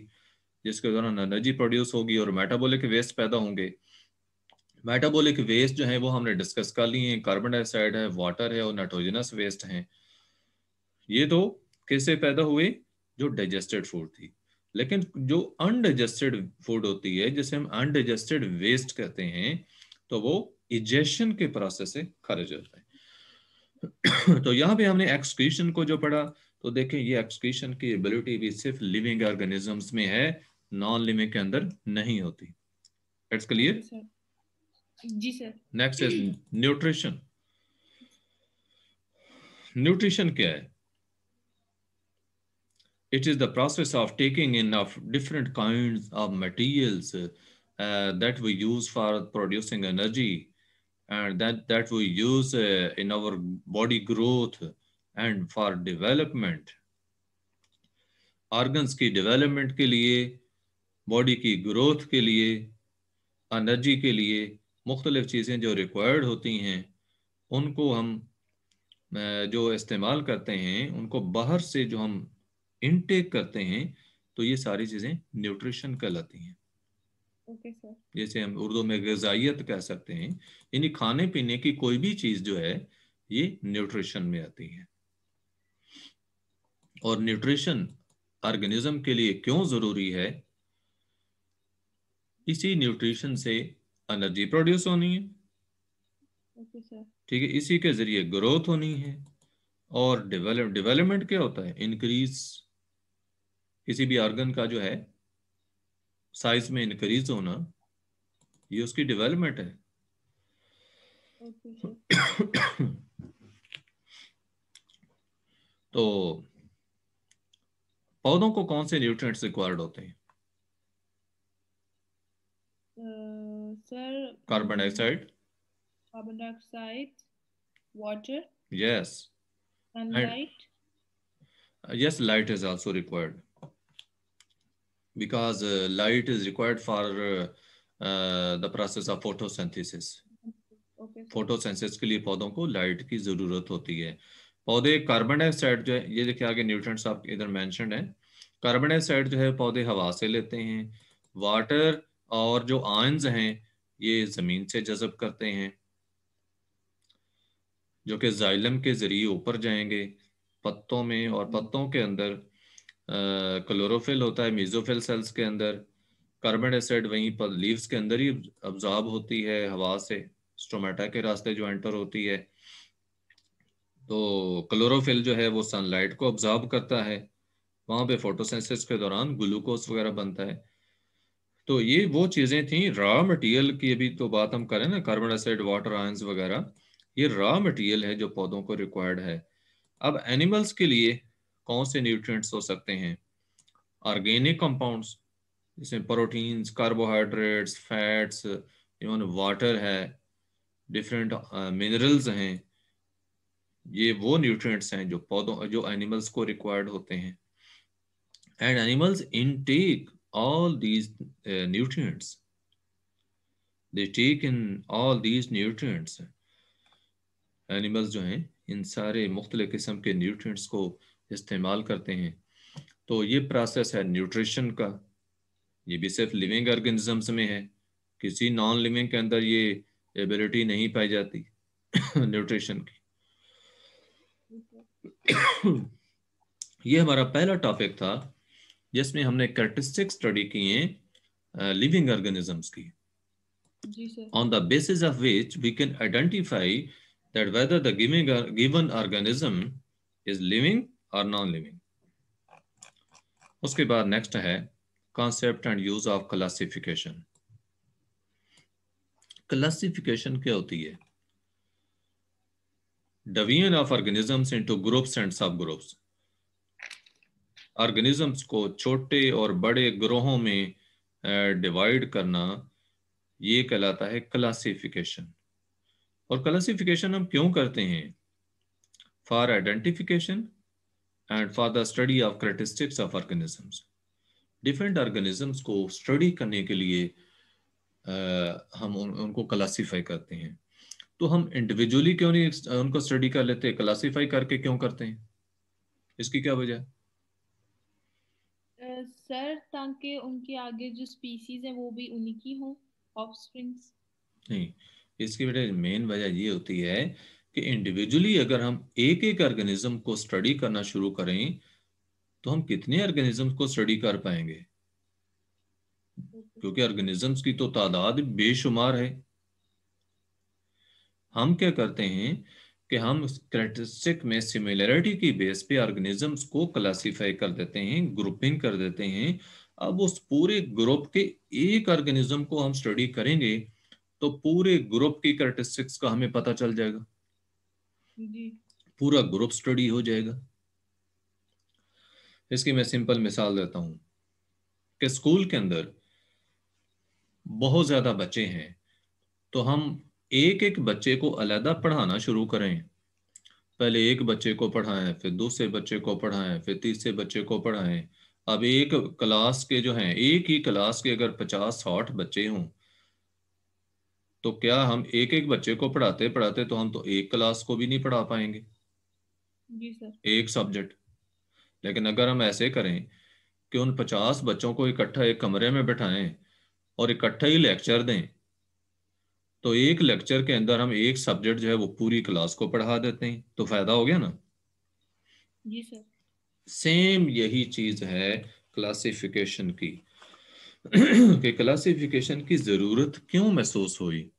जिसके दौरान एनर्जी प्रोड्यूस होगी और मेटाबॉलिक वेस्ट पैदा होंगे मेटाबॉलिक वेस्ट जो है वो हमने डिस्कस कर लिए हैं कार्बन डाइऑक्साइड है वाटर है और नाइट्रोजनस वेस्ट है ये तो कैसे पैदा हुए जो डाइजेस्टेड फूड थी लेकिन जो अनडाइजेस्टेड फूड होती है जिसे हम अनडाइजेस्टेड वेस्ट कहते हैं तो वो इजेशन के प्रोसेस से खारिज हो जाए <coughs> तो यहाँ पे हमने एक्सक्रीशन को जो पढ़ा तो देखें ये एक्सक्रीशन की एबिलिटी भी सिर्फ लिविंग ऑर्गेनिजम्स में है नॉन लिविंग के अंदर नहीं होती इट्स क्लियर जी sir next is nutrition nutrition क्या है it is the process of taking in of different kind of materials that we use for producing energy and that, that we use uh, in our body growth and for development. organs ki development ke liye body ki growth ke liye energy ke liye mukhtalif cheezein jo required hoti hain unko hum जो इस्तेमाल करते हैं उनको बाहर से जो हम intake करते हैं तो ये सारी चीज़ें न्यूट्रिशन कहलाती हैं जैसे हम उर्दू में गजाइत कह सकते हैं यानी खाने पीने की कोई भी चीज जो है ये न्यूट्रिशन में आती है और न्यूट्रिशन ऑर्गेनिज्म के लिए क्यों जरूरी है इसी न्यूट्रिशन से एनर्जी प्रोड्यूस होनी है ठीक है इसी के जरिए ग्रोथ होनी है और डेवलप डेवलपमेंट क्या होता है इंक्रीज किसी भी ऑर्गन का जो है साइज में इंक्रीज होना ये उसकी डेवलपमेंट है <coughs> तो पौधों को कौन से न्यूट्रिएंट्स रिक्वायर्ड होते हैं sir carbon dioxide carbon dioxide water yes and, yes light is light is because uh, light is required for uh, uh, the process of photosynthesis. Okay. Photosynthesis के लिए पौधों को लाइट की जरूरत होती है पौधे कार्बन डाइऑक्साइड जो है ये देखिए आगे न्यूट्रंट्स आप इधर मेंशन है कार्बन डाइऑक्साइड जो है पौधे हवा से लेते हैं वाटर और जो आयंस हैं ये जमीन से जजब करते हैं जो कि जाइलम के जरिए ऊपर जाएंगे पत्तों में और पत्तों के अंदर क्लोरोफिल होता है मीजोफिल सेल्स के अंदर कार्बन एसिड वहीं पर लीव्स के अंदर ही अब्जॉर्ब होती है हवा से स्टोमेटा के रास्ते जो एंटर होती है तो क्लोरोफिल जो है वो सनलाइट को अब्जॉर्ब करता है वहां पे फोटोसेंसिस के दौरान ग्लूकोज वगैरह बनता है तो ये वो चीज़ें थी रॉ मटेरियल की अभी तो बात हम करें ना कार्बन डाइऑक्साइड वाटर आयंस वगैरह ये रॉ मटेरियल है जो पौधों को रिक्वायर्ड है अब एनिमल्स के लिए कौन से न्यूट्रिएंट्स हो सकते हैं ऑर्गेनिक कंपाउंड्स जिसमें proteins carbohydrates fats even water है डिफरेंट मिनरल्स uh, हैं ये वो न्यूट्रिएंट्स हैं जो पौधों जो एनिमल्स को रिक्वायर्ड होते हैं and animals intake all these uh, nutrients. They take in all these nutrients. Animals जो हैं इन सारे मुख्तलिफ किस्म के nutrients को इस्तेमाल करते हैं तो ये प्रोसेस है न्यूट्रिशन का ये भी सिर्फ लिविंग ऑर्गेनिजम्स में है किसी नॉन लिविंग के अंदर ये एबिलिटी नहीं पाई जाती न्यूट्रिशन <coughs> की <coughs> ये हमारा पहला टॉपिक था जिसमें हमने कैरेटिस्टिक स्टडी की है लिविंग ऑर्गेनिजम्स की on the basis of which we can identify that whether the giving given organism is living और नॉन लिविंग उसके बाद नेक्स्ट है concept and use of classification classification क्या होती है division of organisms into groups and subgroups organisms को छोटे और बड़े ग्रोहों में डिवाइड करना ये कहलाता है क्लासिफिकेशन और क्लासिफिकेशन हम क्यों करते हैं for identification and for the study of characteristics of organisms different organisms को स्टडी करने के लिए आ, हम उन, उनको क्लासीफाई करते हैं तो हम इंडिविजुअली क्यों नहीं उनको स्टडी कर लेते क्लासीफाई करके क्यों करते हैं इसकी क्या वजह सर ताकि उनके आगे जो स्पीसीज हैं वो भी उन्हीं की हों ऑफस्प्रिंग्स नहीं इसकी वजह मेन वजह ये होती है कि इंडिविजुअली अगर हम एक एक ऑर्गेनिज्म को स्टडी करना शुरू करें तो हम कितने ऑर्गेनिज्म को स्टडी कर पाएंगे क्योंकि ऑर्गेनिजम्स की तो तादाद बेशुमार है हम क्या करते हैं कि हम क्रेटिस्टिक में सिमिलरिटी की बेस पे ऑर्गेनिजम्स को क्लासिफाई कर देते हैं ग्रुपिंग कर देते हैं अब उस पूरे ग्रुप के एक ऑर्गेनिज्म को हम स्टडी करेंगे तो पूरे ग्रुप की क्रेटिस्टिक्स का हमें पता चल जाएगा पूरा ग्रुप स्टडी हो जाएगा इसकी मैं सिंपल मिसाल देता हूं कि स्कूल के अंदर बहुत ज्यादा बच्चे हैं तो हम एक एक बच्चे को अलहदा पढ़ाना शुरू करें पहले एक बच्चे को पढ़ाएं फिर दूसरे बच्चे को पढ़ाएं फिर तीसरे बच्चे को पढ़ाएं अब एक क्लास के जो हैं एक ही क्लास के अगर पचास साठ बच्चे हों तो क्या हम एक एक बच्चे को पढ़ाते पढ़ाते तो हम तो एक क्लास को भी नहीं पढ़ा पाएंगे जी सर एक सब्जेक्ट लेकिन अगर हम ऐसे करें कि उन पचास बच्चों को इकट्ठा एक कमरे में बैठाएं और इकट्ठा ही लेक्चर दें तो एक लेक्चर के अंदर हम एक सब्जेक्ट जो है वो पूरी क्लास को पढ़ा देते हैं तो फायदा हो गया ना जी सर सेम यही चीज है क्लासिफिकेशन की <clears throat> कि क्लासिफिकेशन की जरूरत क्यों महसूस हुई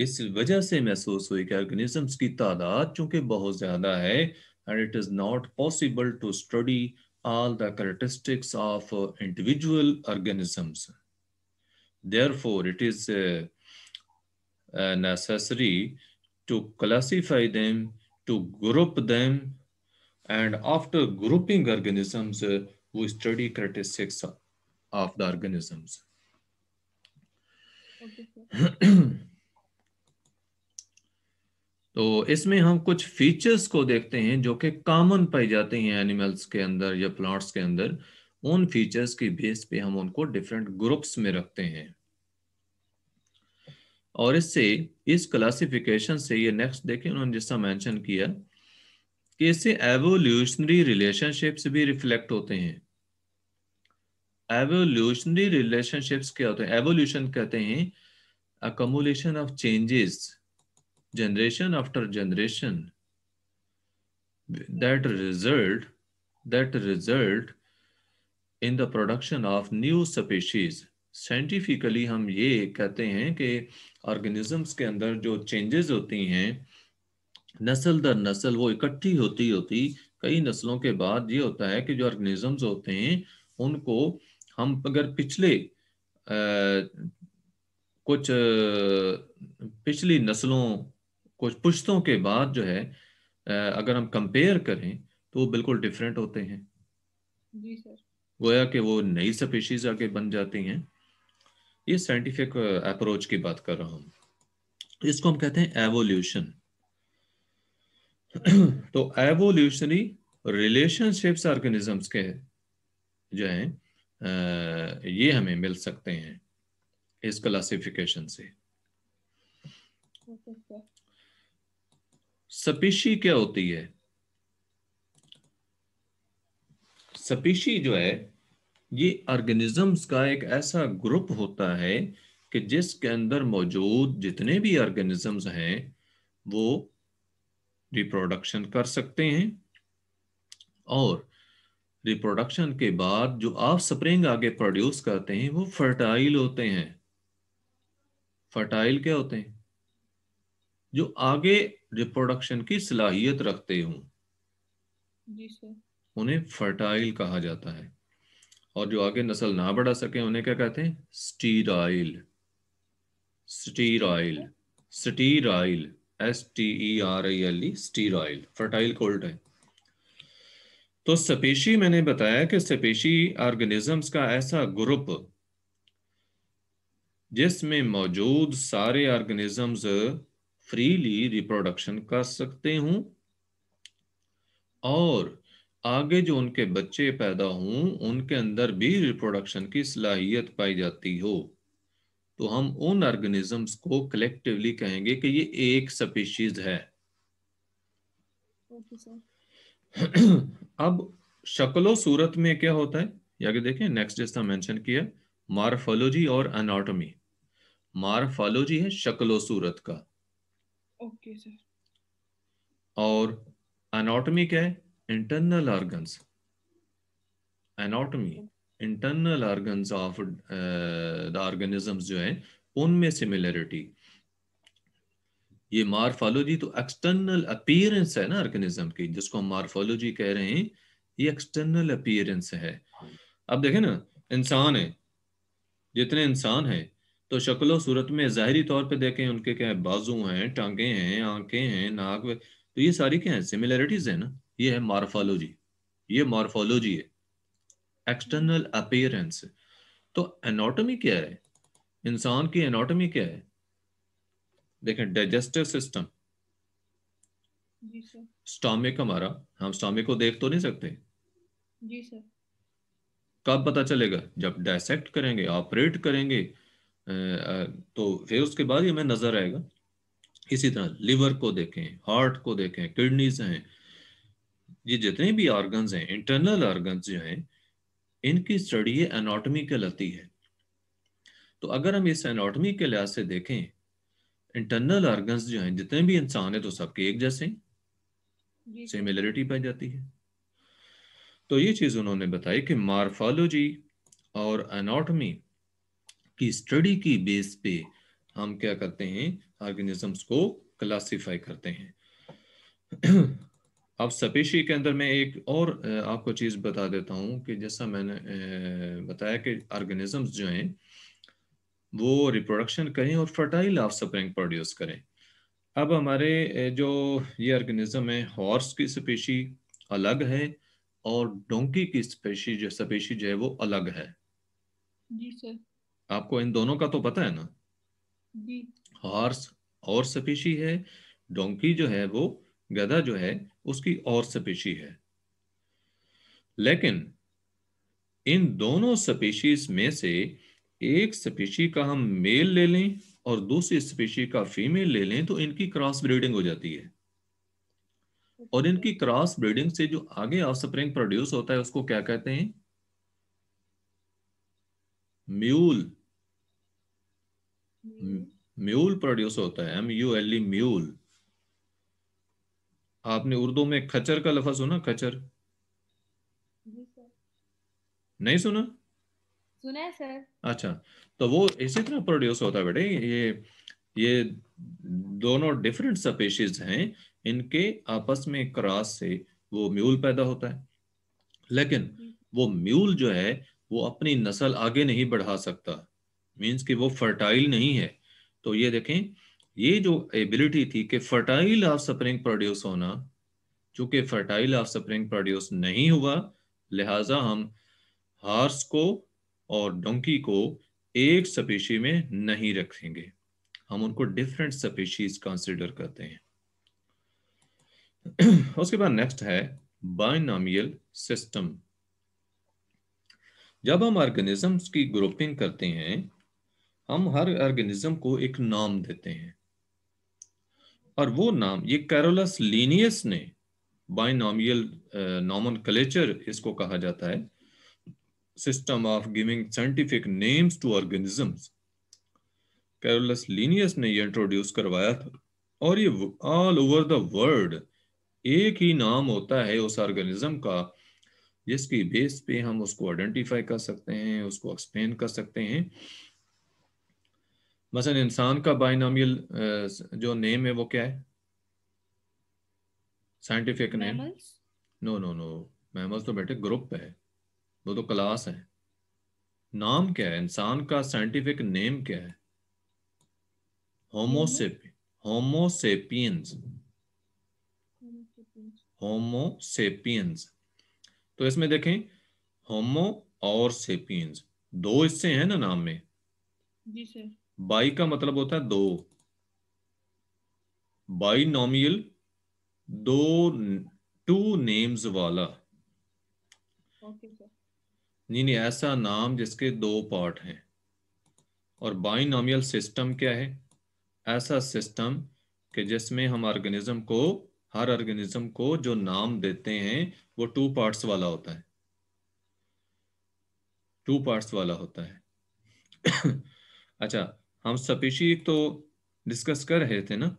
इस वजह से महसूस हुई कि ऑर्गेनिजम्स की तादाद चूंकि बहुत ज्यादा है and it is not possible to study all the characteristics of individual organisms therefore it is necessary to classify them to group them and after grouping organisms वो study characteristics of the organisms तो इसमें हम कुछ features को देखते हैं जो कि कॉमन पाए जाते हैं एनिमल्स के अंदर या प्लांट्स के अंदर उन फीचर्स की बेस पे हम उनको डिफरेंट ग्रुप्स में रखते हैं और इससे इस क्लासिफिकेशन से ये नेक्स्ट देखें उन्होंने जैसा मेंशन किया कि इससे एवोल्यूशनरी रिलेशनशिप्स भी रिफ्लेक्ट होते हैं एवोल्यूशनरी रिलेशनशिप्स क्या होते हैं एवोल्यूशन कहते हैं accumulation of changes generation after generation that result that result in the production of new species scientifically हम ये कहते हैं कि ऑर्गेनिजम्स के अंदर जो चेंजेस होती हैं नस्ल दर नस्ल वो इकट्ठी होती होती कई नस्लों के बाद ये होता है कि जो ऑर्गेनिजम्स होते हैं उनको हम अगर पिछले आ, कुछ पिछली नस्लों कुछ पुश्तों के बाद जो है अगर हम कंपेयर करें तो वो बिल्कुल डिफरेंट होते हैं गोया कि वो नई स्पीशीज आगे बन जाती हैं ये साइंटिफिक अप्रोच की बात कर रहा हूं इसको हम कहते हैं एवोल्यूशन <clears throat> तो एवोल्यूशनरी रिलेशनशिप्स ऑर्गेनिजम्स के जो है ये हमें मिल सकते हैं इस क्लासिफिकेशन से सपीशी क्या होती है सपीशी जो है ये ऑर्गेनिजम्स का एक ऐसा ग्रुप होता है कि जिसके अंदर मौजूद जितने भी ऑर्गेनिजम्स हैं वो रिप्रोडक्शन कर सकते हैं और रिप्रोडक्शन के बाद जो आप स्प्रिंग आगे प्रोड्यूस करते हैं वो फर्टाइल होते हैं फर्टाइल क्या होते हैं जो आगे रिप्रोडक्शन की सलाहियत रखते हों उन्हें फर्टाइल कहा जाता है और जो आगे नस्ल ना बढ़ा सके उन्हें क्या कहते हैं sterile sterile sterile S T E R I L E sterile fertile called है तो सपेशी मैंने बताया कि सपेशी ऑर्गेनिजम्स का ऐसा ग्रुप जिसमें मौजूद सारे ऑर्गेनिजम्स फ्रीली रिप्रोडक्शन कर सकते हूं और आगे जो उनके बच्चे पैदा हों उनके अंदर भी रिप्रोडक्शन की सलाहियत पाई जाती हो तो हम उन ऑर्गेनिजम्स को कलेक्टिवली कहेंगे कि ये एक स्पीशीज है <clears throat> अब शक्लो सूरत में क्या होता है या कि नेक्स्ट जिसका मेंशन किया मार्फोलॉजी और एनाटॉमी मार्फोलॉजी है शक्लो सूरत का ओके सर और एनाटॉमी क्या है internal organs anatomy internal organs of the organisms जो है उनमें सिमिलरिटी ये मार्फोलॉजी तो एक्सटर्नल अपीयरेंस है ना ऑर्गेनिज्म की जिसको हम मार्फोलॉजी कह रहे हैं ये एक्सटर्नल अपीयरेंस है अब देखें ना इंसान है जितने इंसान हैं तो शक्ल सूरत में ज़ाहरी तौर पे देखें उनके क्या है बाजू हैं टांगे हैं आंखें हैं नाक तो ये सारी क्या है सिमिलरिटीज है ना ये है मार्फोलॉजी ये मार्फोलॉजी है एक्सटर्नल अपेयरेंस तो एनाटॉमी क्या है इंसान की एनाटॉमी क्या है देखें डाइजेस्टिव सिस्टम स्टॉमिक हमारा हम स्टॉमिक को देख तो नहीं सकते जी सर कब पता चलेगा जब डायसेक्ट करेंगे ऑपरेट करेंगे तो फिर उसके बाद ही हमें नज़र आएगा इसी तरह लिवर को देखें हार्ट को देखें किडनीज हैं ये जितने भी ऑर्गन्स हैं इंटरनल ऑर्गन्स जो हैं इनकी स्टडी है एनाटॉमी लती है तो अगर हम इस एनाटॉमी के लिहाज से देखें इंटरनल ऑर्गन्स जो हैं जितने भी इंसान है तो सबके एक जैसे सिमिलरिटी पाई जाती है तो ये चीज़ उन्होंने बताई कि मार्फोलॉजी और एनाटॉमी की स्टडी की बेस पे हम क्या करते हैं ऑर्गेनिजम्स को क्लासिफाई करते हैं अब स्पेशी के अंदर मैं एक और आपको चीज़ बता देता हूं कि जैसा मैंने बताया कि ऑर्गेनिजम्स जो हैं वो रिप्रोडक्शन करें और फर्टाइल ऑफ स्प्रिंग प्रोड्यूस करें अब हमारे जो ये ऑर्गेनिज्म है हॉर्स की स्पेशी अलग है और डोंकी की स्पेशी जो स्पेशी जो है वो अलग है जी सर आपको इन दोनों का तो पता है ना हॉर्स और सपेशी है डोंकी जो है वो गधा जो है उसकी और सपेशी है लेकिन इन दोनों स्पेशीज में से एक स्पेशी का हम मेल ले लें और दूसरी स्पेशी का फीमेल ले लें तो इनकी क्रॉस ब्रीडिंग हो जाती है और अच्छा। इनकी क्रॉस ब्रीडिंग से जो आगे ऑफ प्रोड्यूस होता है उसको क्या कहते हैं म्यूल हम्म। म्यूल प्रोड्यूस होता है M U L E mule आपने उर्दू में खचर का लफा सुना खचर नहीं सुना सुना है सर अच्छा तो वो इसी तरह प्रोड्यूस होता है बेटे ये ये दोनों डिफरेंट स्पेशीज हैं इनके आपस में क्रॉस से वो म्यूल पैदा होता है लेकिन वो म्यूल जो है वो अपनी नस्ल आगे नहीं बढ़ा सकता मीन्स कि वो फर्टाइल नहीं है तो ये देखें ये जो एबिलिटी थी कि फर्टाइल ऑफ स्प्रिंग प्रोड्यूस होना चूंकि फर्टाइल ऑफ स्प्रिंग प्रोड्यूस नहीं हुआ लिहाजा हम हार्स को और डोंकी को एक स्पीशी में नहीं रखेंगे हम उनको डिफरेंट स्पीशीज कंसिडर करते हैं <clears throat> उसके बाद नेक्स्ट है बाइनामियल सिस्टम जब हम ऑर्गेनिजम्स की ग्रुपिंग करते हैं हम हर ऑर्गेनिज्म को एक नाम देते हैं और वो नाम ये कैरोलस लीनियस ने बाइनोमियल नॉमन कलेचर इसको कहा जाता है system of giving scientific names to organisms Carolus Linnaeus ने ये इंट्रोड्यूस करवाया था और ये ऑल ओवर द वर्ल्ड एक ही नाम होता है उस ऑर्गेनिज्म का जिसकी बेस पे हम उसको आइडेंटिफाई कर सकते हैं उसको एक्सप्लेन कर सकते हैं मसलन इंसान का बाइनोमियल जो नेम है वो क्या है scientific name no no no mammals तो बेटे ग्रुप है वो तो क्लास है नाम क्या है इंसान का साइंटिफिक नेम क्या है होमोसेप होमोसेपियंस होमोसेपियंस तो इसमें देखें होमो और सेपियंस दो हिस्से हैं ना नाम में जी सर बाई का मतलब होता है दो बाई नॉमियल दो टू नेम्स वाला नहीं नहीं ऐसा नाम जिसके दो पार्ट हैं और नॉमियल सिस्टम क्या है ऐसा सिस्टम कि जिसमें हम ऑर्गेनिज्म को हर ऑर्गेनिज्म को जो नाम देते हैं वो टू पार्ट्स वाला होता है टू पार्ट्स वाला होता है <coughs> अच्छा हम स्पीशी तो डिस्कस कर रहे थे ना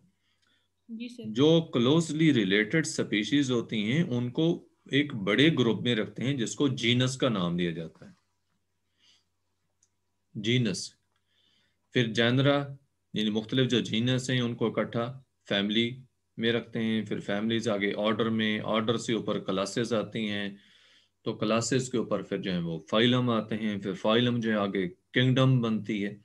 जो क्लोजली रिलेटेड स्पीशीज होती हैं उनको एक बड़े ग्रुप में रखते हैं जिसको जीनस का नाम दिया जाता है जीनस फिर जैनरा यानी मुख्तलिफ जो जीनस हैं उनको इकट्ठा फैमिली में रखते हैं फिर फैमिलीज आगे ऑर्डर में ऑर्डर से ऊपर क्लासेस आती हैं तो क्लासेस के ऊपर फिर जो है वो फाइलम आते हैं फिर फाइलम जो है आगे किंगडम बनती है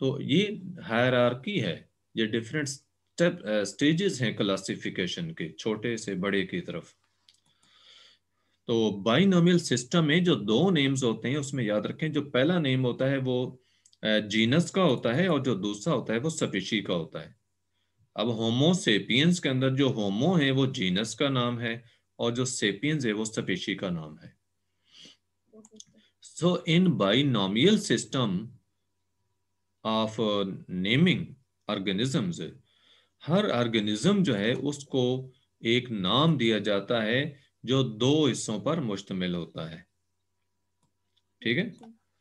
तो ये हायर है ये डिफरेंट स्टेप स्टेजेस हैं क्लासिफिकेशन के छोटे से बड़े की तरफ तो बाइनोमियल सिस्टम में जो दो नेम्स होते हैं उसमें याद रखें जो पहला नेम होता है वो जीनस uh, का होता है और जो दूसरा होता है वो स्पीशी का होता है अब होमो सेपियंस के अंदर जो होमो है वो जीनस का नाम है और जो सेपियंस है वो स्पीशी का नाम है so in binomial system of naming organisms हर ऑर्गेनिज्म जो है उसको एक नाम दिया जाता है जो दो हिस्सों पर मुश्तमिल होता है ठीक है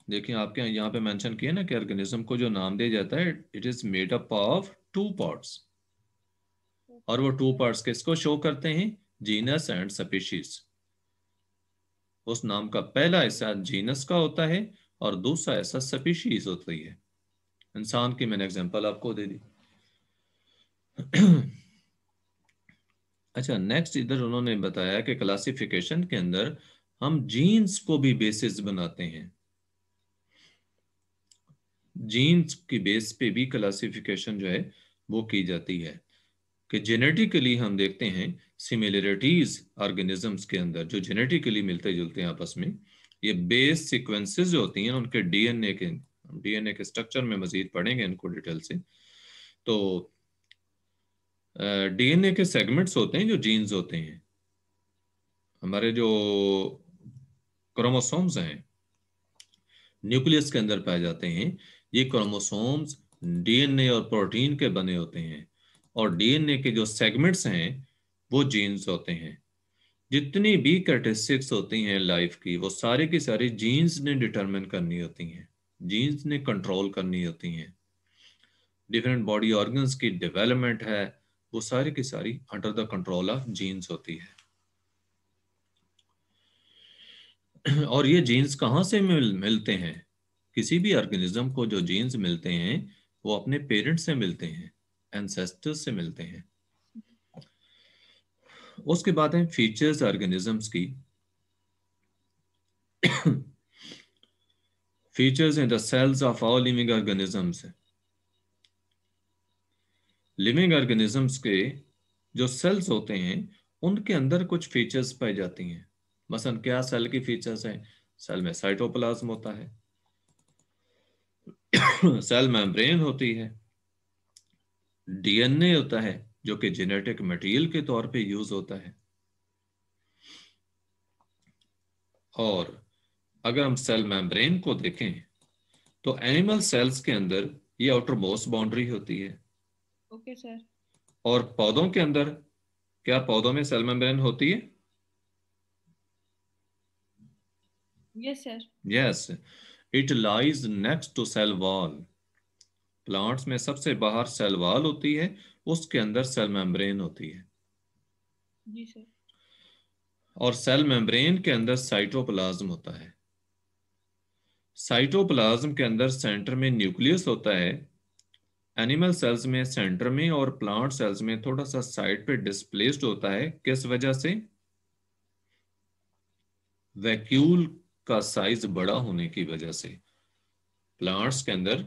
देखिए आपके यहाँ पे मेंशन किया ना कि ऑर्गेनिज्म को जो नाम दिया जाता है it is made up of two parts और वो टू पार्ट्स किसको शो करते हैं जीनस एंड स्पीशीज उस नाम का पहला हिस्सा जीनस का होता है और दूसरा हिस्सा स्पीशीज होती है इंसान की मैंने एग्जांपल आपको दे दी अच्छा नेक्स्ट इधर उन्होंने बताया कि क्लासिफिकेशन के अंदर हम जीन्स को भी बेसिस बनाते हैं जीन्स की बेस पे भी क्लासिफिकेशन जो है वो की जाती है कि जेनेटिकली हम देखते हैं सिमिलरिटीज ऑर्गेनिजम्स के अंदर जो जेनेटिकली मिलते जुलते हैं आपस में ये बेस सीक्वेंसेस जो होती हैं उनके डीएनए के हम डीएनए के स्ट्रक्चर में मजीद पढ़ेंगे इनको डिटेल से तो डीएनए के सेगमेंट्स होते हैं जो जीन्स होते हैं हमारे जो क्रोमोसोम्स हैं न्यूक्लियस के अंदर पाए जाते हैं ये क्रोमोसोम्स डीएनए और प्रोटीन के बने होते हैं और डीएनए के जो सेगमेंट्स हैं वो जीन्स होते हैं जितनी भी कैरेटिस्टिक्स होती हैं लाइफ की वो सारे की सारी जीन्स ने डिटरमिन करनी होती हैं जीन्स ने कंट्रोल करनी होती हैं डिफरेंट बॉडी ऑर्गन्स की डेवलपमेंट है वो सारी की सारी under the control of genes होती है <clears throat> और ये जीन्स कहाँ से मिल, मिलते हैं किसी भी ऑर्गेनिज्म को जो जीन्स मिलते हैं वो अपने पेरेंट्स से मिलते हैं एंसेस्टर्स से मिलते हैं उसके बाद है फीचर्स ऑर्गेनिजम्स की <clears throat> features in the cells of all living organisms living organisms के जो सेल्स होते हैं उनके अंदर कुछ फीचर्स पाई जाती हैं मसन क्या सेल की फीचर्स हैं सेल में साइटोप्लाज्म होता है सेल मेम्ब्रेन होती है डीएनए होता है जो कि जेनेटिक मटेरियल के तौर पे यूज होता है और अगर हम सेल मेम्ब्रेन को देखें तो एनिमल सेल्स के अंदर ये आउटर मोस्ट बाउंड्री होती है ओके सर और पौधों के अंदर क्या पौधों में सेल मेम्ब्रेन होती है yes sir yes it lies next to cell wall plants में सबसे बाहर सेल वॉल होती है उसके अंदर सेल मेम्ब्रेन होती है जी सर और सेल मेम्ब्रेन के अंदर साइटोप्लाज्म होता है साइटोप्लाज्म के अंदर सेंटर में न्यूक्लियस होता है एनिमल सेल्स में सेंटर में और प्लांट सेल्स में थोड़ा सा साइड पे डिस्प्लेस्ड होता है किस वजह से वैक्यूल का साइज बड़ा होने की वजह से प्लांट्स के अंदर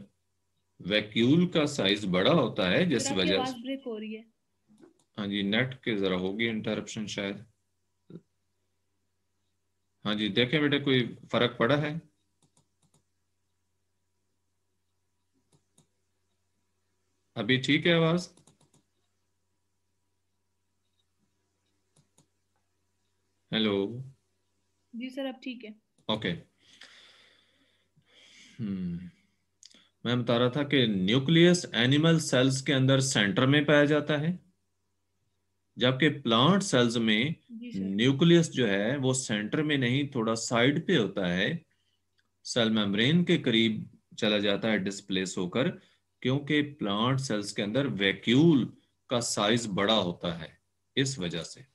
वैक्यूल का साइज बड़ा होता है जिस वजह से हाँ जी नेट के जरा होगी इंटरप्शन शायद हाँ जी देखें बेटा कोई फर्क पड़ा है अभी ठीक है आवाज हेलो जी सर अब ठीक है ओके okay. हम्म मैं बता रहा था कि न्यूक्लियस एनिमल सेल्स के अंदर सेंटर में पाया जाता है जबकि प्लांट सेल्स में न्यूक्लियस जो है वो सेंटर में नहीं थोड़ा साइड पे होता है सेल मेम्ब्रेन के करीब चला जाता है डिस्प्लेस होकर क्योंकि प्लांट सेल्स के अंदर वैक्यूल का साइज बड़ा होता है इस वजह से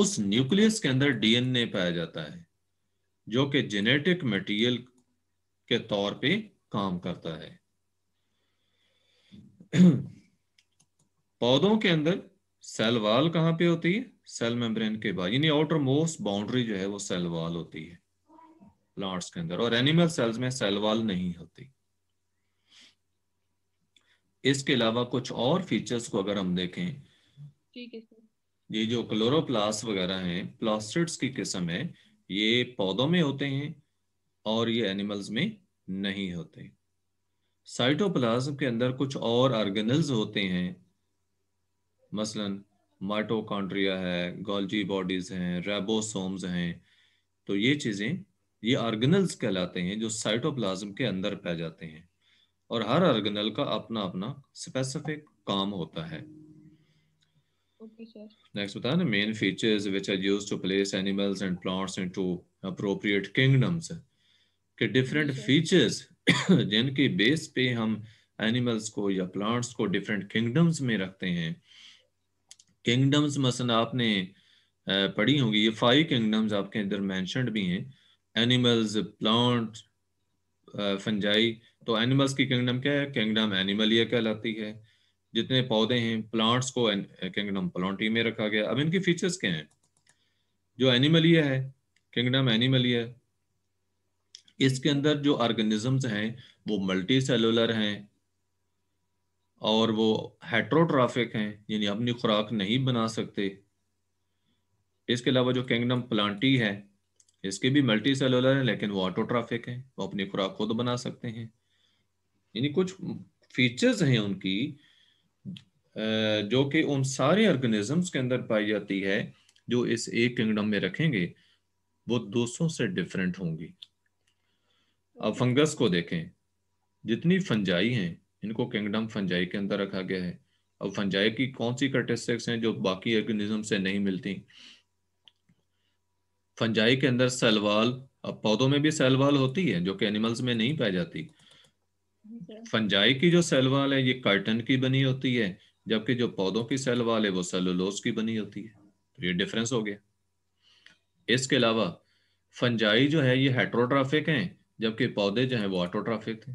उस न्यूक्लियस के अंदर डीएनए पाया जाता है जो कि जेनेटिक मटेरियल के तौर पे काम करता है पौधों के अंदर सेल वाल कहां पे होती है सेल मेम्ब्रेन के बाद यानी आउटर मोस्ट बाउंड्री जो है वो सेल वाल होती है प्लांट्स के अंदर और एनिमल सेल्स में सेल वाल नहीं होती इसके अलावा कुछ और फीचर्स को अगर हम देखें ठीक है ये जो क्लोरोप्लास वगैरह हैं प्लास्टिड्स की किस्म है ये पौधों में होते हैं और ये एनिमल्स में नहीं होते साइटोप्लाज्म के अंदर कुछ और ऑर्गेनल्स होते हैं मसलन माइटोकॉन्ड्रिया है गोल्जी बॉडीज हैं रेबोसोम्स हैं तो ये चीज़ें ये ऑर्गेनल्स कहलाते हैं जो साइटोप्लाज्म के अंदर पाए जाते हैं और हर अर्गनल का अपना अपना स्पेसिफिक काम होता है नेक्स्ट बताया ना main features which are use to place animals and plants in to appropriate kingdoms के डिफरेंट फीचर्स जिनके बेस पे हम एनिमल्स को या प्लांट्स को डिफरेंट किंगडम्स में रखते हैं किंगडम्स मसलन आपने पढ़ी होगी ये फाइव किंगडम्स आपके अंदर मैंशनड भी हैं एनिमल्स प्लांट फंजाई तो एनिमल्स की किंगडम क्या है किंगडम एनिमलिया कहलाती है जितने पौधे हैं प्लांट्स को किंगडम प्लांटी में रखा गया अब इनके फीचर्स क्या हैं जो एनिमलिया है किंगडम एनिमलिया इसके अंदर जो ऑर्गेनिजम्स हैं वो मल्टी सेलुलर हैं और वो हेट्रोट्राफिक हैं यानी अपनी खुराक नहीं बना सकते इसके अलावा जो किंगडम प्लांटी है इसके भी मल्टी सेलुलर हैं लेकिन वो ऑटोट्राफिक हैं वो अपनी खुराक खुद बना सकते हैं यानी कुछ फीचर्स हैं उनकी जो कि उन सारे ऑर्गेनिजम्स के अंदर पाई जाती है जो इस एक किंगडम में रखेंगे वो 200 से डिफरेंट होंगी अब फंगस को देखें जितनी फंजाई हैं इनको किंगडम फंजाई के अंदर रखा गया है अब फंजाई की कौन सी करेटिस्टिक्स हैं जो बाकी ऑर्गेनिज्म से नहीं मिलती फंजाई के अंदर सेलवाल अब पौधों में भी सेलवाल होती है जो कि एनिमल्स में नहीं पाई जाती फंजाई की जो सेल वाल है ये कार्टन की बनी होती है जबकि जो पौधों की सेल वाल है वो सेलुलोज की बनी होती है तो ये डिफरेंस हो गया इसके अलावा फंजाई जो है ये हेट्रोट्राफिक हैं जबकि पौधे जो हैं वो ऑटोट्राफिक थे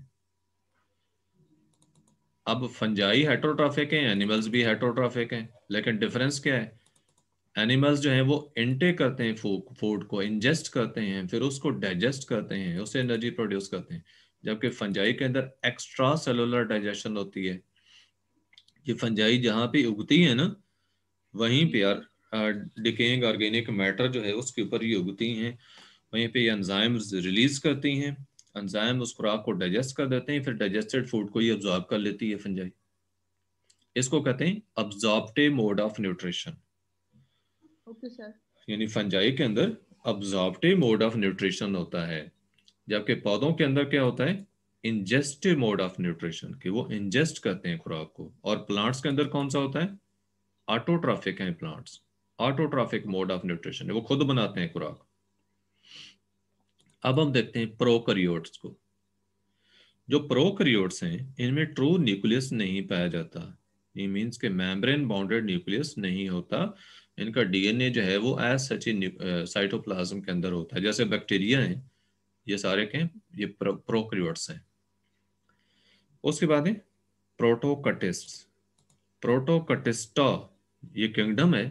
अब फंजाई हेट्रोट्राफिक हैं एनिमल्स भी हेट्रोट्राफिक हैं लेकिन डिफरेंस क्या है एनिमल्स जो हैं वो इंटे करते हैं फूड को इंजेस्ट करते हैं फिर उसको डाइजेस्ट करते हैं उससे एनर्जी प्रोड्यूस करते हैं जबकि फंजाई के अंदर एक्स्ट्रा सेलुलर डाइजेशन होती है ये फंजाई जहां पे उगती है ना वहीं पे यार डिकेइंग ऑर्गेनिक मैटर जो है उसके ऊपर ये उगती हैं वहीं पे ये एंजाइम्स रिलीज करती हैं एंजाइम उस खुराक को डाइजेस्ट कर देते हैं फिर डाइजेस्टेड फूड को ये ऑब्जॉर्ब कर लेती है फंजाई इसको कहते हैं ऑब्जॉर्बटिव मोड ऑफ न्यूट्रिशन यानी फंजाई के अंदर ऑब्जॉर्बटिव मोड ऑफ न्यूट्रिशन होता है जबकि पौधों के अंदर क्या होता है इंजेस्टिव मोड ऑफ न्यूट्रिशन कि वो इंजेस्ट करते हैं खुराक को और प्लांट्स के अंदर कौन सा होता है ऑटोट्राफिक है plants autotrophic mode of nutrition वो खुद बनाते हैं खुराक अब हम देखते हैं प्रोकरियोट्स को जो प्रोकरियोट्स हैं इनमें ट्रू न्यूक्लियस नहीं पाया जाता मीन्स के मेम्ब्रेन बाउंडेड न्यूक्लियस नहीं होता इनका डीएनए जो है वो एज सच साइटोप्लाज्म के अंदर होता है जैसे बैक्टीरिया है ये सारे के ये प्रोक्रियोट्स हैं उसके बाद है प्रोटोकटिस्ट प्रोटोकटिस्टा ये किंगडम है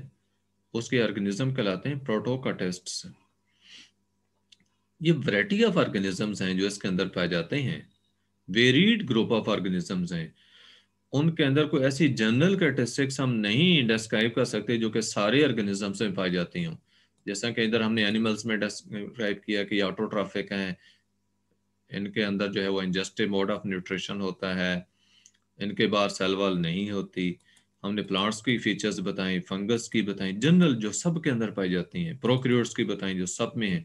उसके ऑर्गेनिज्म कहलाते हैं प्रोटोकटिस्ट ये वैरायटी ऑफ ऑर्गेनिजम्स हैं जो इसके अंदर पाए जाते हैं वेरीड ग्रुप ऑफ ऑर्गेनिजम्स हैं उनके अंदर कोई ऐसी जनरल कैरेटिस्टिक्स हम नहीं डिस्क्राइब कर सकते जो कि सारे ऑर्गेनिज्म में पाई जाती हों जैसा कि इधर हमने एनिमल्स में डिस्क्राइब किया कि ऑटोट्राफिक हैं इनके अंदर जो है वो इंजस्टिव मोड ऑफ न्यूट्रिशन होता है इनके बाहर सेलवाल नहीं होती हमने प्लांट्स की फीचर्स बताई फंगस की बताई जनरल जो सब के अंदर पाई जाती हैं प्रोक्रियोट्स की बताई जो सब में है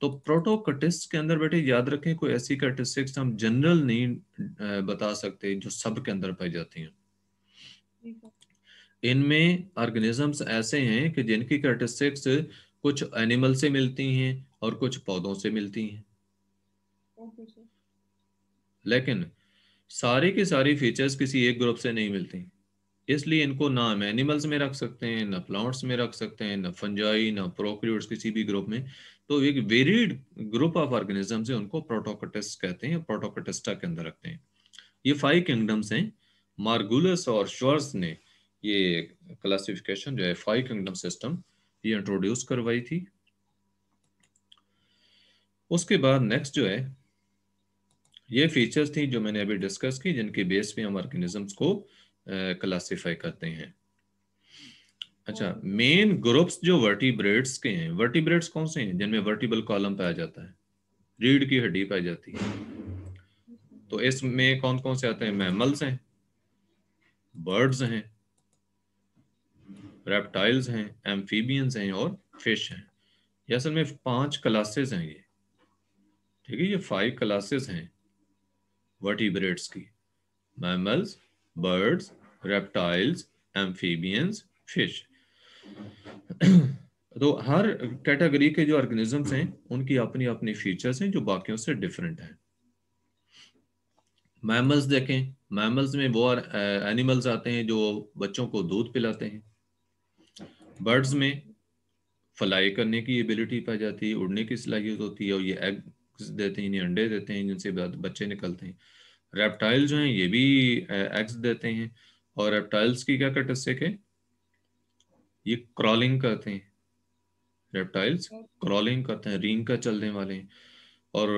तो प्रोटोकटिस के अंदर बैठे याद रखें कोई ऐसी कैटिस्टिक्स हम जनरल नहीं बता सकते जो सब के अंदर पाई जाती हैं इनमें ऑर्गेनिजम्स ऐसे हैं कि जिनकी कैटिस्टिक्स कुछ एनिमल से मिलती हैं और कुछ पौधों से मिलती हैं लेकिन सारे के सारी फीचर्स किसी एक ग्रुप से नहीं मिलती इसलिए इनको ना हम एनिमल्स में रख सकते हैं ना प्लांट्स में रख सकते हैं ना फंजाई ना प्रोक्रियोट्स किसी भी ग्रुप में तो एक वेरिड ग्रुप ऑफ ऑर्गेनिज्म है उनको प्रोटोकटस कहते हैं प्रोटोकटिस्टा के अंदर रखते हैं ये फाइव किंगडम्स हैं मार्गुलस और श्वर्स ने ये क्लासिफिकेशन जो है फाइव किंगडम सिस्टम ये इंट्रोड्यूस करवाई थी उसके बाद नेक्स्ट जो है ये फीचर्स थी जो मैंने अभी डिस्कस की जिनके बेस पे हम ऑर्गेनिजम्स को क्लासिफाई करते हैं अच्छा मेन ग्रुप्स जो वर्टिब्रेड्स के हैं वर्टिब्रेड्स कौन से हैं जिनमें वर्टिबल कॉलम पाया जाता है रीढ़ की हड्डी पाई जाती है तो इसमें कौन कौन से आते हैं मैमल्स हैं बर्ड्स हैं रेप्टाइल्स हैं एम्फीबियंस हैं और फिश हैं ये असल में पांच क्लासेस हैं ये ठीक है ये फाइव क्लासेस हैं वर्टिब्रेट्स की mammals birds reptiles amphibians fish तो हर कैटेगरी के जो ऑर्गेनिजम्स हैं उनकी अपनी अपनी फीचर्स हैं जो बाकियों से डिफरेंट हैं मैमल्स देखें मैमल्स में वो एनिमल्स आते हैं जो बच्चों को दूध पिलाते हैं बर्ड्स में फ्लाई करने की एबिलिटी पाई जाती है उड़ने की सलाहियत होती है और ये एग्स देते हैं इन्हें अंडे देते हैं जिनसे बच्चे निकलते हैं रेप्टाइल जो हैं ये भी एग्स देते हैं और रेप्टाइल्स की क्या कैटस्टिक है ये क्रॉलिंग करते हैं रेप्टाइल्स क्रॉलिंग करते हैं रिंग का चलने वाले हैं और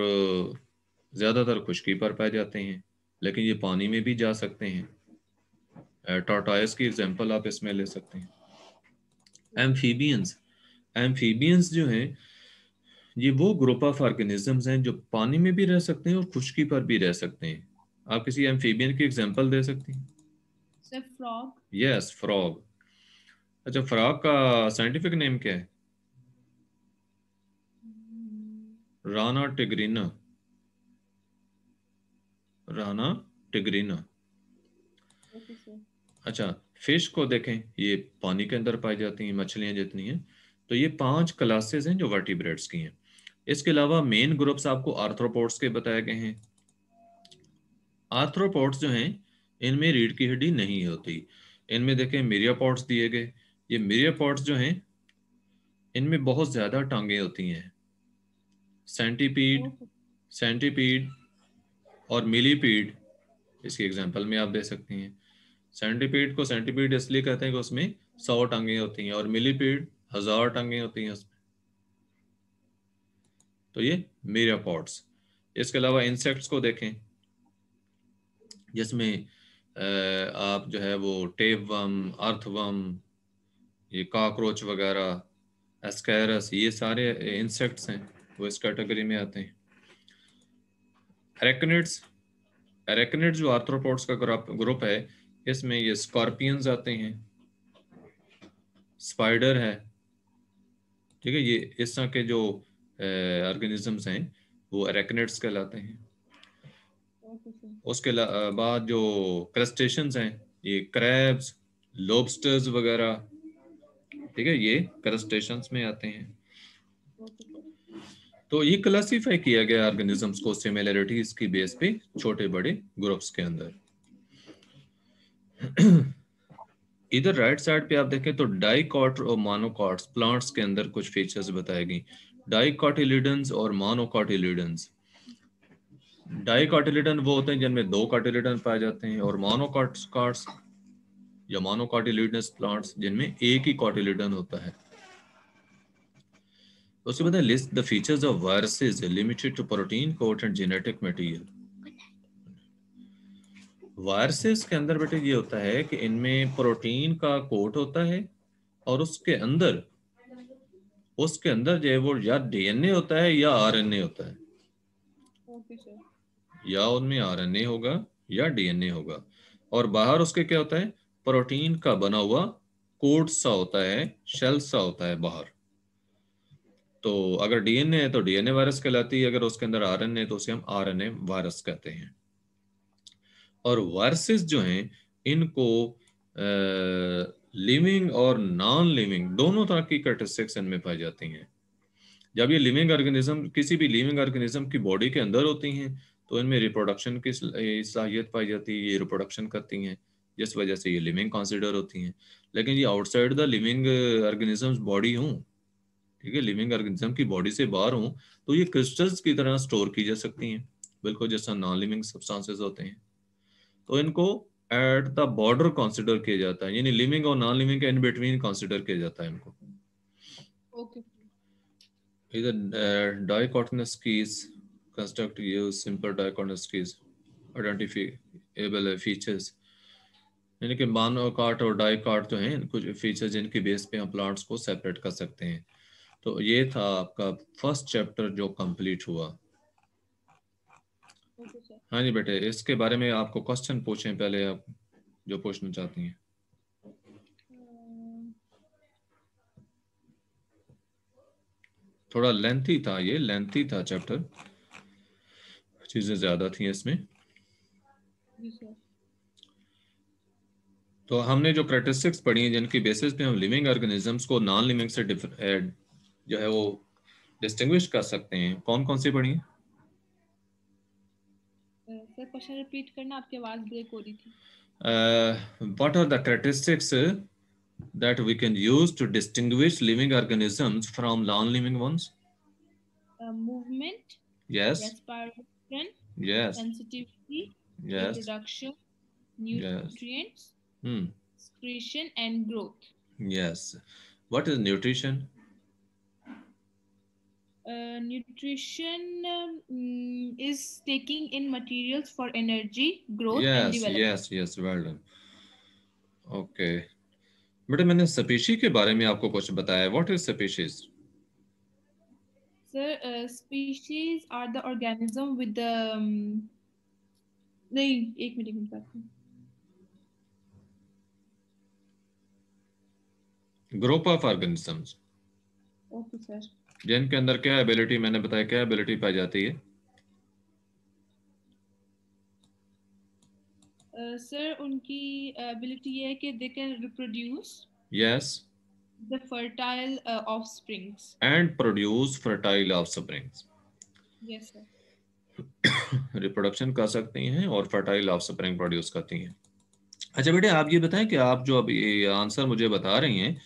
ज़्यादातर खुश्की पर पाए जाते हैं लेकिन ये पानी में भी जा सकते हैं टॉटाइस की एग्जाम्पल आप इसमें ले सकते हैं एम्फीबियंस एम्फीबियंस जो हैं ये वो ग्रुप ऑफ ऑर्गेनिजम्स हैं जो पानी में भी रह सकते हैं और खुशकी पर भी रह सकते हैं आप किसी एम्फीबियन की एग्जांपल दे सकते हैं फ्रॉग यस फ्रॉग अच्छा फ्रॉग का साइंटिफिक नेम क्या है राना टिग्रीना राना टिग्रीना अच्छा फिश को देखें ये पानी के अंदर पाई जाती हैं मछलियाँ जितनी हैं तो ये पांच क्लासेस हैं जो वर्टिब्रेट्स की हैं इसके अलावा मेन ग्रुप्स आपको आर्थ्रोपोर्ट्स के बताए गए हैं आर्थ्रोपोर्ट्स जो हैं इनमें रीढ़ की हड्डी नहीं होती इनमें देखें मीरियापोड्स दिए गए ये मीरियापोड्स जो हैं इनमें बहुत ज़्यादा टांगे होती हैं सेंटीपीड सेंटीपीड और मिलीपीड इसकी एग्जाम्पल में आप दे सकती हैं सेंटीपीड को सेंटीपीड इसलिए कहते हैं कि उसमें सौ टांगे होती हैं और मिलीपीड हजार टांगे होती हैं उसमें तो ये मेरापॉड्स इसके अलावा इंसेक्ट्स को देखें जिसमें आप जो है वो टेपवम अर्थवम ये काक्रोच वगैरह एस्कैरस ये सारे इंसेक्ट्स हैं वो इस कैटेगरी में आते हैं एरेकनिड्स एरेकनिड जो आर्थ्रोपोड्स का ग्रुप है इसमें ये स्कॉर्पियंस आते हैं स्पाइडर है ठीक है ये इस तरह के जो ऑर्गेनिजम्स हैं वो एरेक्नेट्स कहलाते हैं उसके बाद जो क्रस्टेशन हैं ये क्रैब्स लोबस्टर्स वगैरह ठीक है ये क्रस्टेशन में आते हैं तो ये क्लासीफाई किया गया ऑर्गेनिजम्स को सिमिलरिटीज की बेस पे छोटे बड़े ग्रुप्स के अंदर <clears throat> इधर राइट साइड पे आप देखें तो डाइकॉट और मानोकॉट प्लांट्स के अंदर कुछ फीचर्स बताए गई डाइकॉटिलिडन्स और मानोकॉटिलिडन्स डाइकॉटिलिडन वो होते हैं जिनमें दो कॉटिलिडन पाए जाते हैं और मानोकॉट या मानोकॉटिलिडनस प्लांट्स जिनमें एक ही कॉटिलिडन होता है उसके बाद list the features of viruses limited to protein coat and genetic material viruses के अंदर बेटे ये होता है कि इनमें प्रोटीन का कोट होता है और उसके अंदर उसके अंदर जो है वो या डीएनए होता है या आरएनए होता है या उनमें आरएनए होगा या डीएनए होगा और बाहर उसके क्या होता है प्रोटीन का बना हुआ कोट सा होता है शेल सा होता है बाहर तो अगर डीएनए है तो डीएनए वायरस कहलाती है अगर उसके अंदर आरएनए तो उसे हम आरएनए वायरस कहते हैं और वर्सेस जो हैं इनको लिविंग और नॉन लिविंग दोनों तरह की कैरेक्टरिस्टिक्स में पाई जाती हैं जब ये लिविंग ऑर्गेनिज्म किसी भी लिविंग ऑर्गेनिज्म की बॉडी के अंदर होती हैं तो इनमें रिप्रोडक्शन की सलाहियत पाई जाती है ये रिप्रोडक्शन करती हैं जिस वजह से ये लिविंग कंसिडर होती हैं लेकिन ये outside the living organism body हूँ ठीक है लिविंग ऑर्गेनिज्म की बॉडी से बाहर हूँ तो ये क्रिस्टल्स की तरह स्टोर की जा सकती हैं बिल्कुल जैसा नॉन लिविंग सब्सटेंसेस होते हैं तो इनको एट द बॉर्डर कंसिडर किया जाता है यानी लिविंग और नॉन लिविंग के इन बिटवीन कंसिडर किया जाता है इनको इधर keys construct simple keys identifiable features यानी कि कार्ट और डाई कार्ट जो हैं कुछ फीचर जिनके बेस पे हम प्लांट्स को सेपरेट कर सकते हैं तो ये था आपका फर्स्ट चैप्टर जो कंप्लीट हुआ हाँ जी बेटे इसके बारे में आपको क्वेश्चन पूछें पहले आप जो पूछना चाहती हैं थोड़ा लेंथी था ये लेंथी था चैप्टर चीजें ज्यादा थी इसमें तो हमने जो करेटिस्टिक्स पढ़ी हैं जिनकी बेसिस पे हम लिविंग ऑर्गेनिजम्स को नॉन लिविंग से जो है वो डिस्टिंग्विश कर सकते हैं कौन कौन सी पढ़ी है सर क्वेश्चन रिपीट करना आपकी आवाज ब्रेक हो रही थी what are the characteristics that we can use to distinguish living organisms from non-living ones? Uh, movement. Yes. Yes. Sensitivity. Yes. Reduction. Nutrients. Hmm. Excretion and growth. Yes. What is nutrition? Nutrition is taking in materials for energy growth yes yes yes well done okay बेटा मैंने species के बारे में आपको कुछ बताया what is species sir species are the organism with the नहीं एक मिनट में बताता group of organisms okay sir जेन के अंदर क्या एबिलिटी मैंने बताया क्या एबिलिटी पाई जाती है सर uh, उनकी एबिलिटी है कि they can reproduce yes the fertile offsprings and produce fertile offsprings yes sir reproduction कर सकती हैं और फर्टाइल ऑफस्प्रिंग प्रोड्यूस करती हैं अच्छा बेटे आप ये बताएं कि आप जो अभी आंसर मुझे बता रही हैं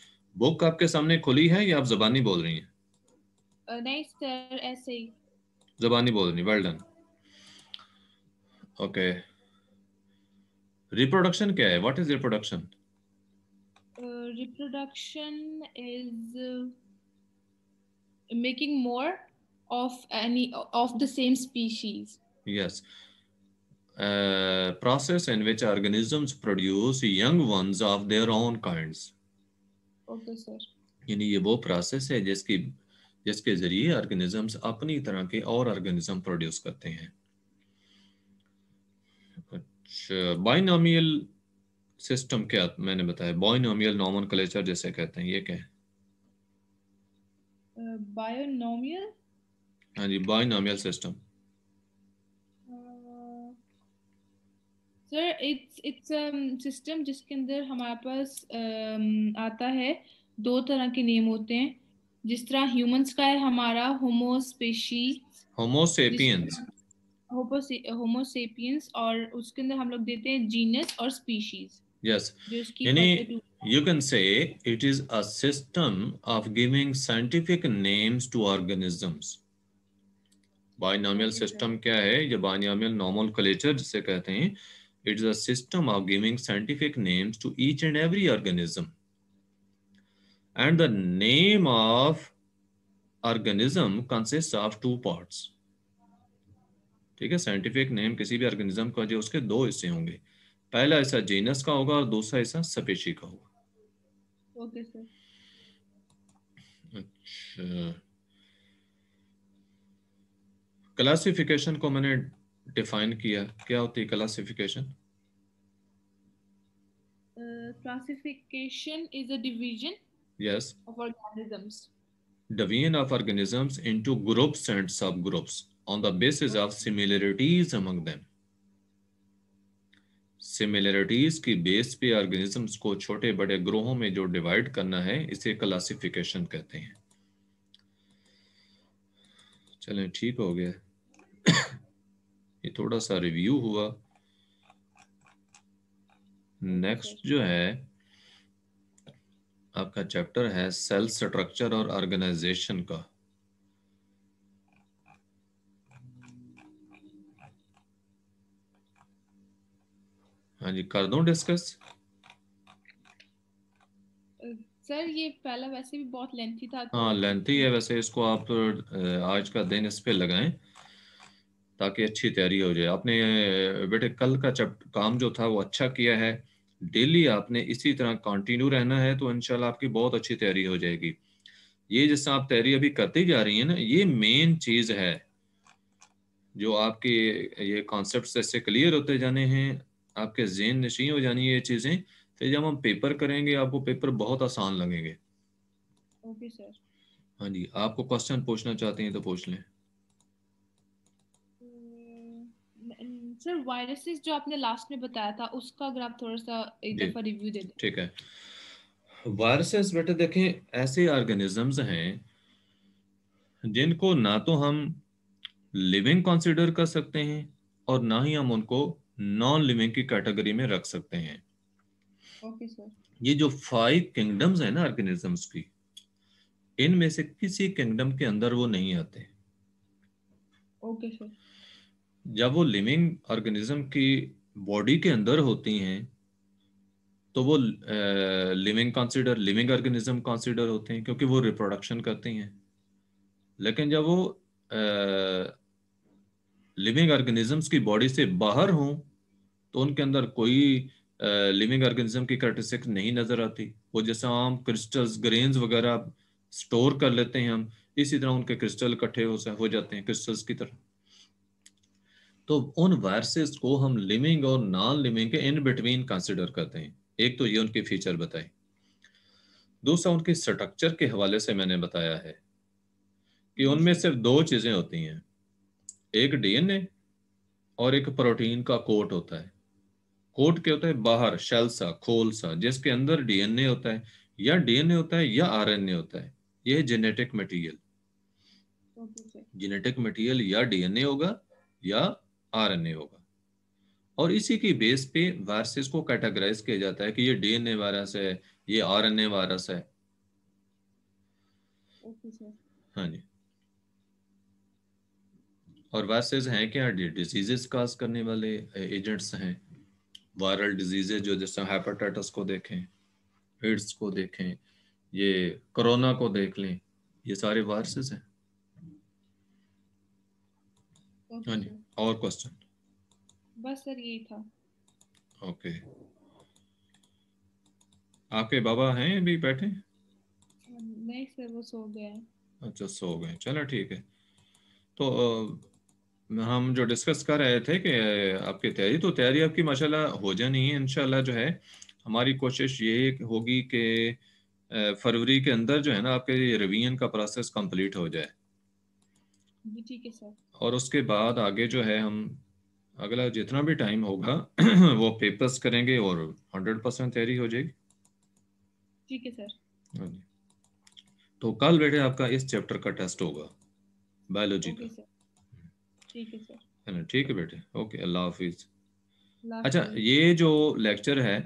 बुक आपके सामने खुली है या आप जबानी बोल रही हैं जबानी बोलनी वेल डन ओके रिप्रोडक्शन क्या है what is reproduction reproduction is making more of any of the same species yes process in which organisms produce young ones of their own kinds okay sir यानी ये वो process है जिसकी जिसके ज़रिए organisms अपनी तरह के और ऑर्गेनिज्म प्रोड्यूस करते हैं अच्छा बाइनामियल सिस्टम क्या मैंने बताया बाइनोमियल नॉमन कलेचर जैसे कहते हैं ये क्या है बायोनोमियल हाँ जी binomial system sir it's it's system जिसके अंदर हमारे पास आता है दो तरह के नेम होते हैं जिस तरह ह्यूमंस का है हमारा होमोस्पेशी होमोसेपियंस होमोसेपियंस और उसके अंदर हम लोग देते हैं जीनस और स्पीशीज यस यानी you can say it is a system of giving scientific names to organisms binomial system क्या है ये बाइनामियल नॉर्मल कल्चर जिसे कहते हैं it is a system of giving scientific names to each and every organism and the name of organism consists of two parts ठीक है scientific name किसी भी ऑर्गेनिज्म का जो उसके दो हिस्से होंगे पहला हिस्सा जीनस का होगा और दूसरा हिस्सा सपेशी का होगा ओके सर अच्छा क्लासिफिकेशन को मैंने डिफाइन किया क्या होती है classification classification is a division yes of organisms division of organisms into groups and subgroups on the basis of similarities among them similarities की बेस पे ऑर्गेनिजम्स को छोटे बड़े ग्रोहों में जो डिवाइड करना है इसे क्लासिफिकेशन कहते हैं चलें ठीक हो गया ये थोड़ा सा रिव्यू हुआ नेक्स्ट जो है आपका चैप्टर है सेल स्ट्रक्चर और ऑर्गेनाइजेशन का हाँ जी कर दूं डिस्कस सर ये पहला वैसे भी बहुत लेंथी था तो हाँ लेंथी है वैसे इसको आप आज का दिन इस पे लगाएं ताकि अच्छी तैयारी हो जाए आपने बेटे कल का चैप्टर काम जो था वो अच्छा किया है डेली आपने इसी तरह कंटिन्यू रहना है तो इनशाला आपकी बहुत अच्छी तैयारी हो जाएगी ये जिससे आप तैयारी अभी करती जा रही है ना ये मेन चीज़ है जो आपके ये कॉन्सेप्ट ऐसे क्लियर होते जाने हैं आपके जेन नशी हो जानी है ये चीज़ें तो जब हम पेपर करेंगे आपको पेपर बहुत आसान लगेंगे ओके सर हाँ जी आपको क्वेश्चन पूछना चाहते हैं तो पूछ लें सर वायरसेस जो आपने लास्ट में बताया था उसका अगर आप थोड़ा सा एक दफा रिव्यू दे दें ठीक है वायरसेस बेटे देखें ऐसे ऑर्गेनिजम्स हैं जिनको ना तो हम लिविंग कंसीडर कर सकते हैं और ना ही हम उनको नॉन लिविंग की कैटेगरी में रख सकते हैं ओके okay, सर ये जो फाइव किंगडम्स है ना ऑर्गेनिजम्स की इनमें से किसी किंगडम के अंदर वो नहीं आते ओके okay, सर जब वो लिविंग ऑर्गेनिज्म की बॉडी के अंदर होती हैं तो वो living consider living organism consider होते हैं क्योंकि वो रिप्रोडक्शन करती हैं लेकिन जब वो लिविंग ऑर्गेनिजम्स की बॉडी से बाहर हों तो उनके अंदर कोई लिविंग ऑर्गेनिज्म की करेक्टरिस्टिक नहीं नज़र आती वो जैसे आम क्रिस्टल्स ग्रेन्स वगैरह स्टोर कर लेते हैं हम इसी तरह उनके क्रिस्टल इकट्ठे हो जाते हैं क्रिस्टल्स की तरह तो उन वायरसेस को हम लिविंग और नॉन लिविंग के इन बिटवीन कंसिडर करते हैं एक तो ये उनके फीचर बताए दूसरा उनके स्ट्रक्चर के हवाले से मैंने बताया है कि उनमें सिर्फ दो चीज़ें होती हैं एक डीएनए और एक प्रोटीन का कोट होता है कोट क्या होता है बाहर शेल सा खोल सा जिसके अंदर डीएनए होता है या डीएनए होता है या आरएनए होता है यह जेनेटिक मटीरियल जेनेटिक मटीरियल या डीएनए होगा या आरएनए होगा और इसी की बेस पे वायरसेस को कैटेगराइज किया जाता है कि ये डीएनए वायरस है ये आरएनए वायरस है हाँ जी और वायरसेस हैं क्या डिजीजेस काज करने वाले एजेंट्स हैं वायरल डिजीजेज जो जैसे हेपेटाइटिस को देखें एड्स को देखें ये कोरोना को देख लें ये सारे वायरसेस हैं हाँ जी और क्वेश्चन बस सर यही था ओके okay. आपके बाबा हैं अभी बैठे नहीं सर वो सो गए अच्छा सो गए चलो ठीक है तो हम जो डिस्कस कर रहे थे कि आपकी तैयारी तो तैयारी आपकी माशाल्लाह हो जानी है इनशाला जो है हमारी कोशिश ये होगी कि फरवरी के अंदर जो है ना आपके रिवीजन का प्रोसेस कंप्लीट हो जाए जी ठीक है सर और उसके बाद आगे जो है हम अगला जितना भी टाइम होगा <clears throat> वो पेपर्स करेंगे और हंड्रेड परसेंट तैयारी हो जाएगी ठीक है सर हाँ तो कल बेटे आपका इस चैप्टर का टेस्ट होगा बायोलॉजी का ठीक है सर ठीक है बेटे ओके अल्लाह हाफिज अच्छा ये जो लेक्चर है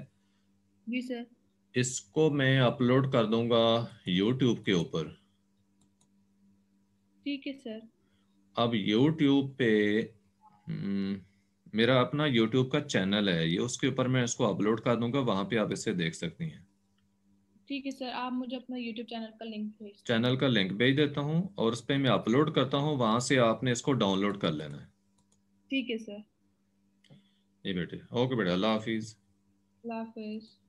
जी सर इसको मैं अपलोड कर दूंगा यूट्यूब के ऊपर ठीक है सर अब यूट्यूब पे हम्म, मेरा अपना यूट्यूब का चैनल है ये उसके ऊपर मैं इसको अपलोड कर दूंगा वहां पे आप इसे देख सकती हैं ठीक है सर आप मुझे अपना यूट्यूब चैनल का लिंक भेज चैनल का लिंक भेज देता हूँ और उस पर मैं अपलोड करता हूँ वहां से आपने इसको डाउनलोड कर लेना है ठीक है सर जी बेटे ओके बेटा अल्लाह हाफिज़ अल्लाह हाफिज़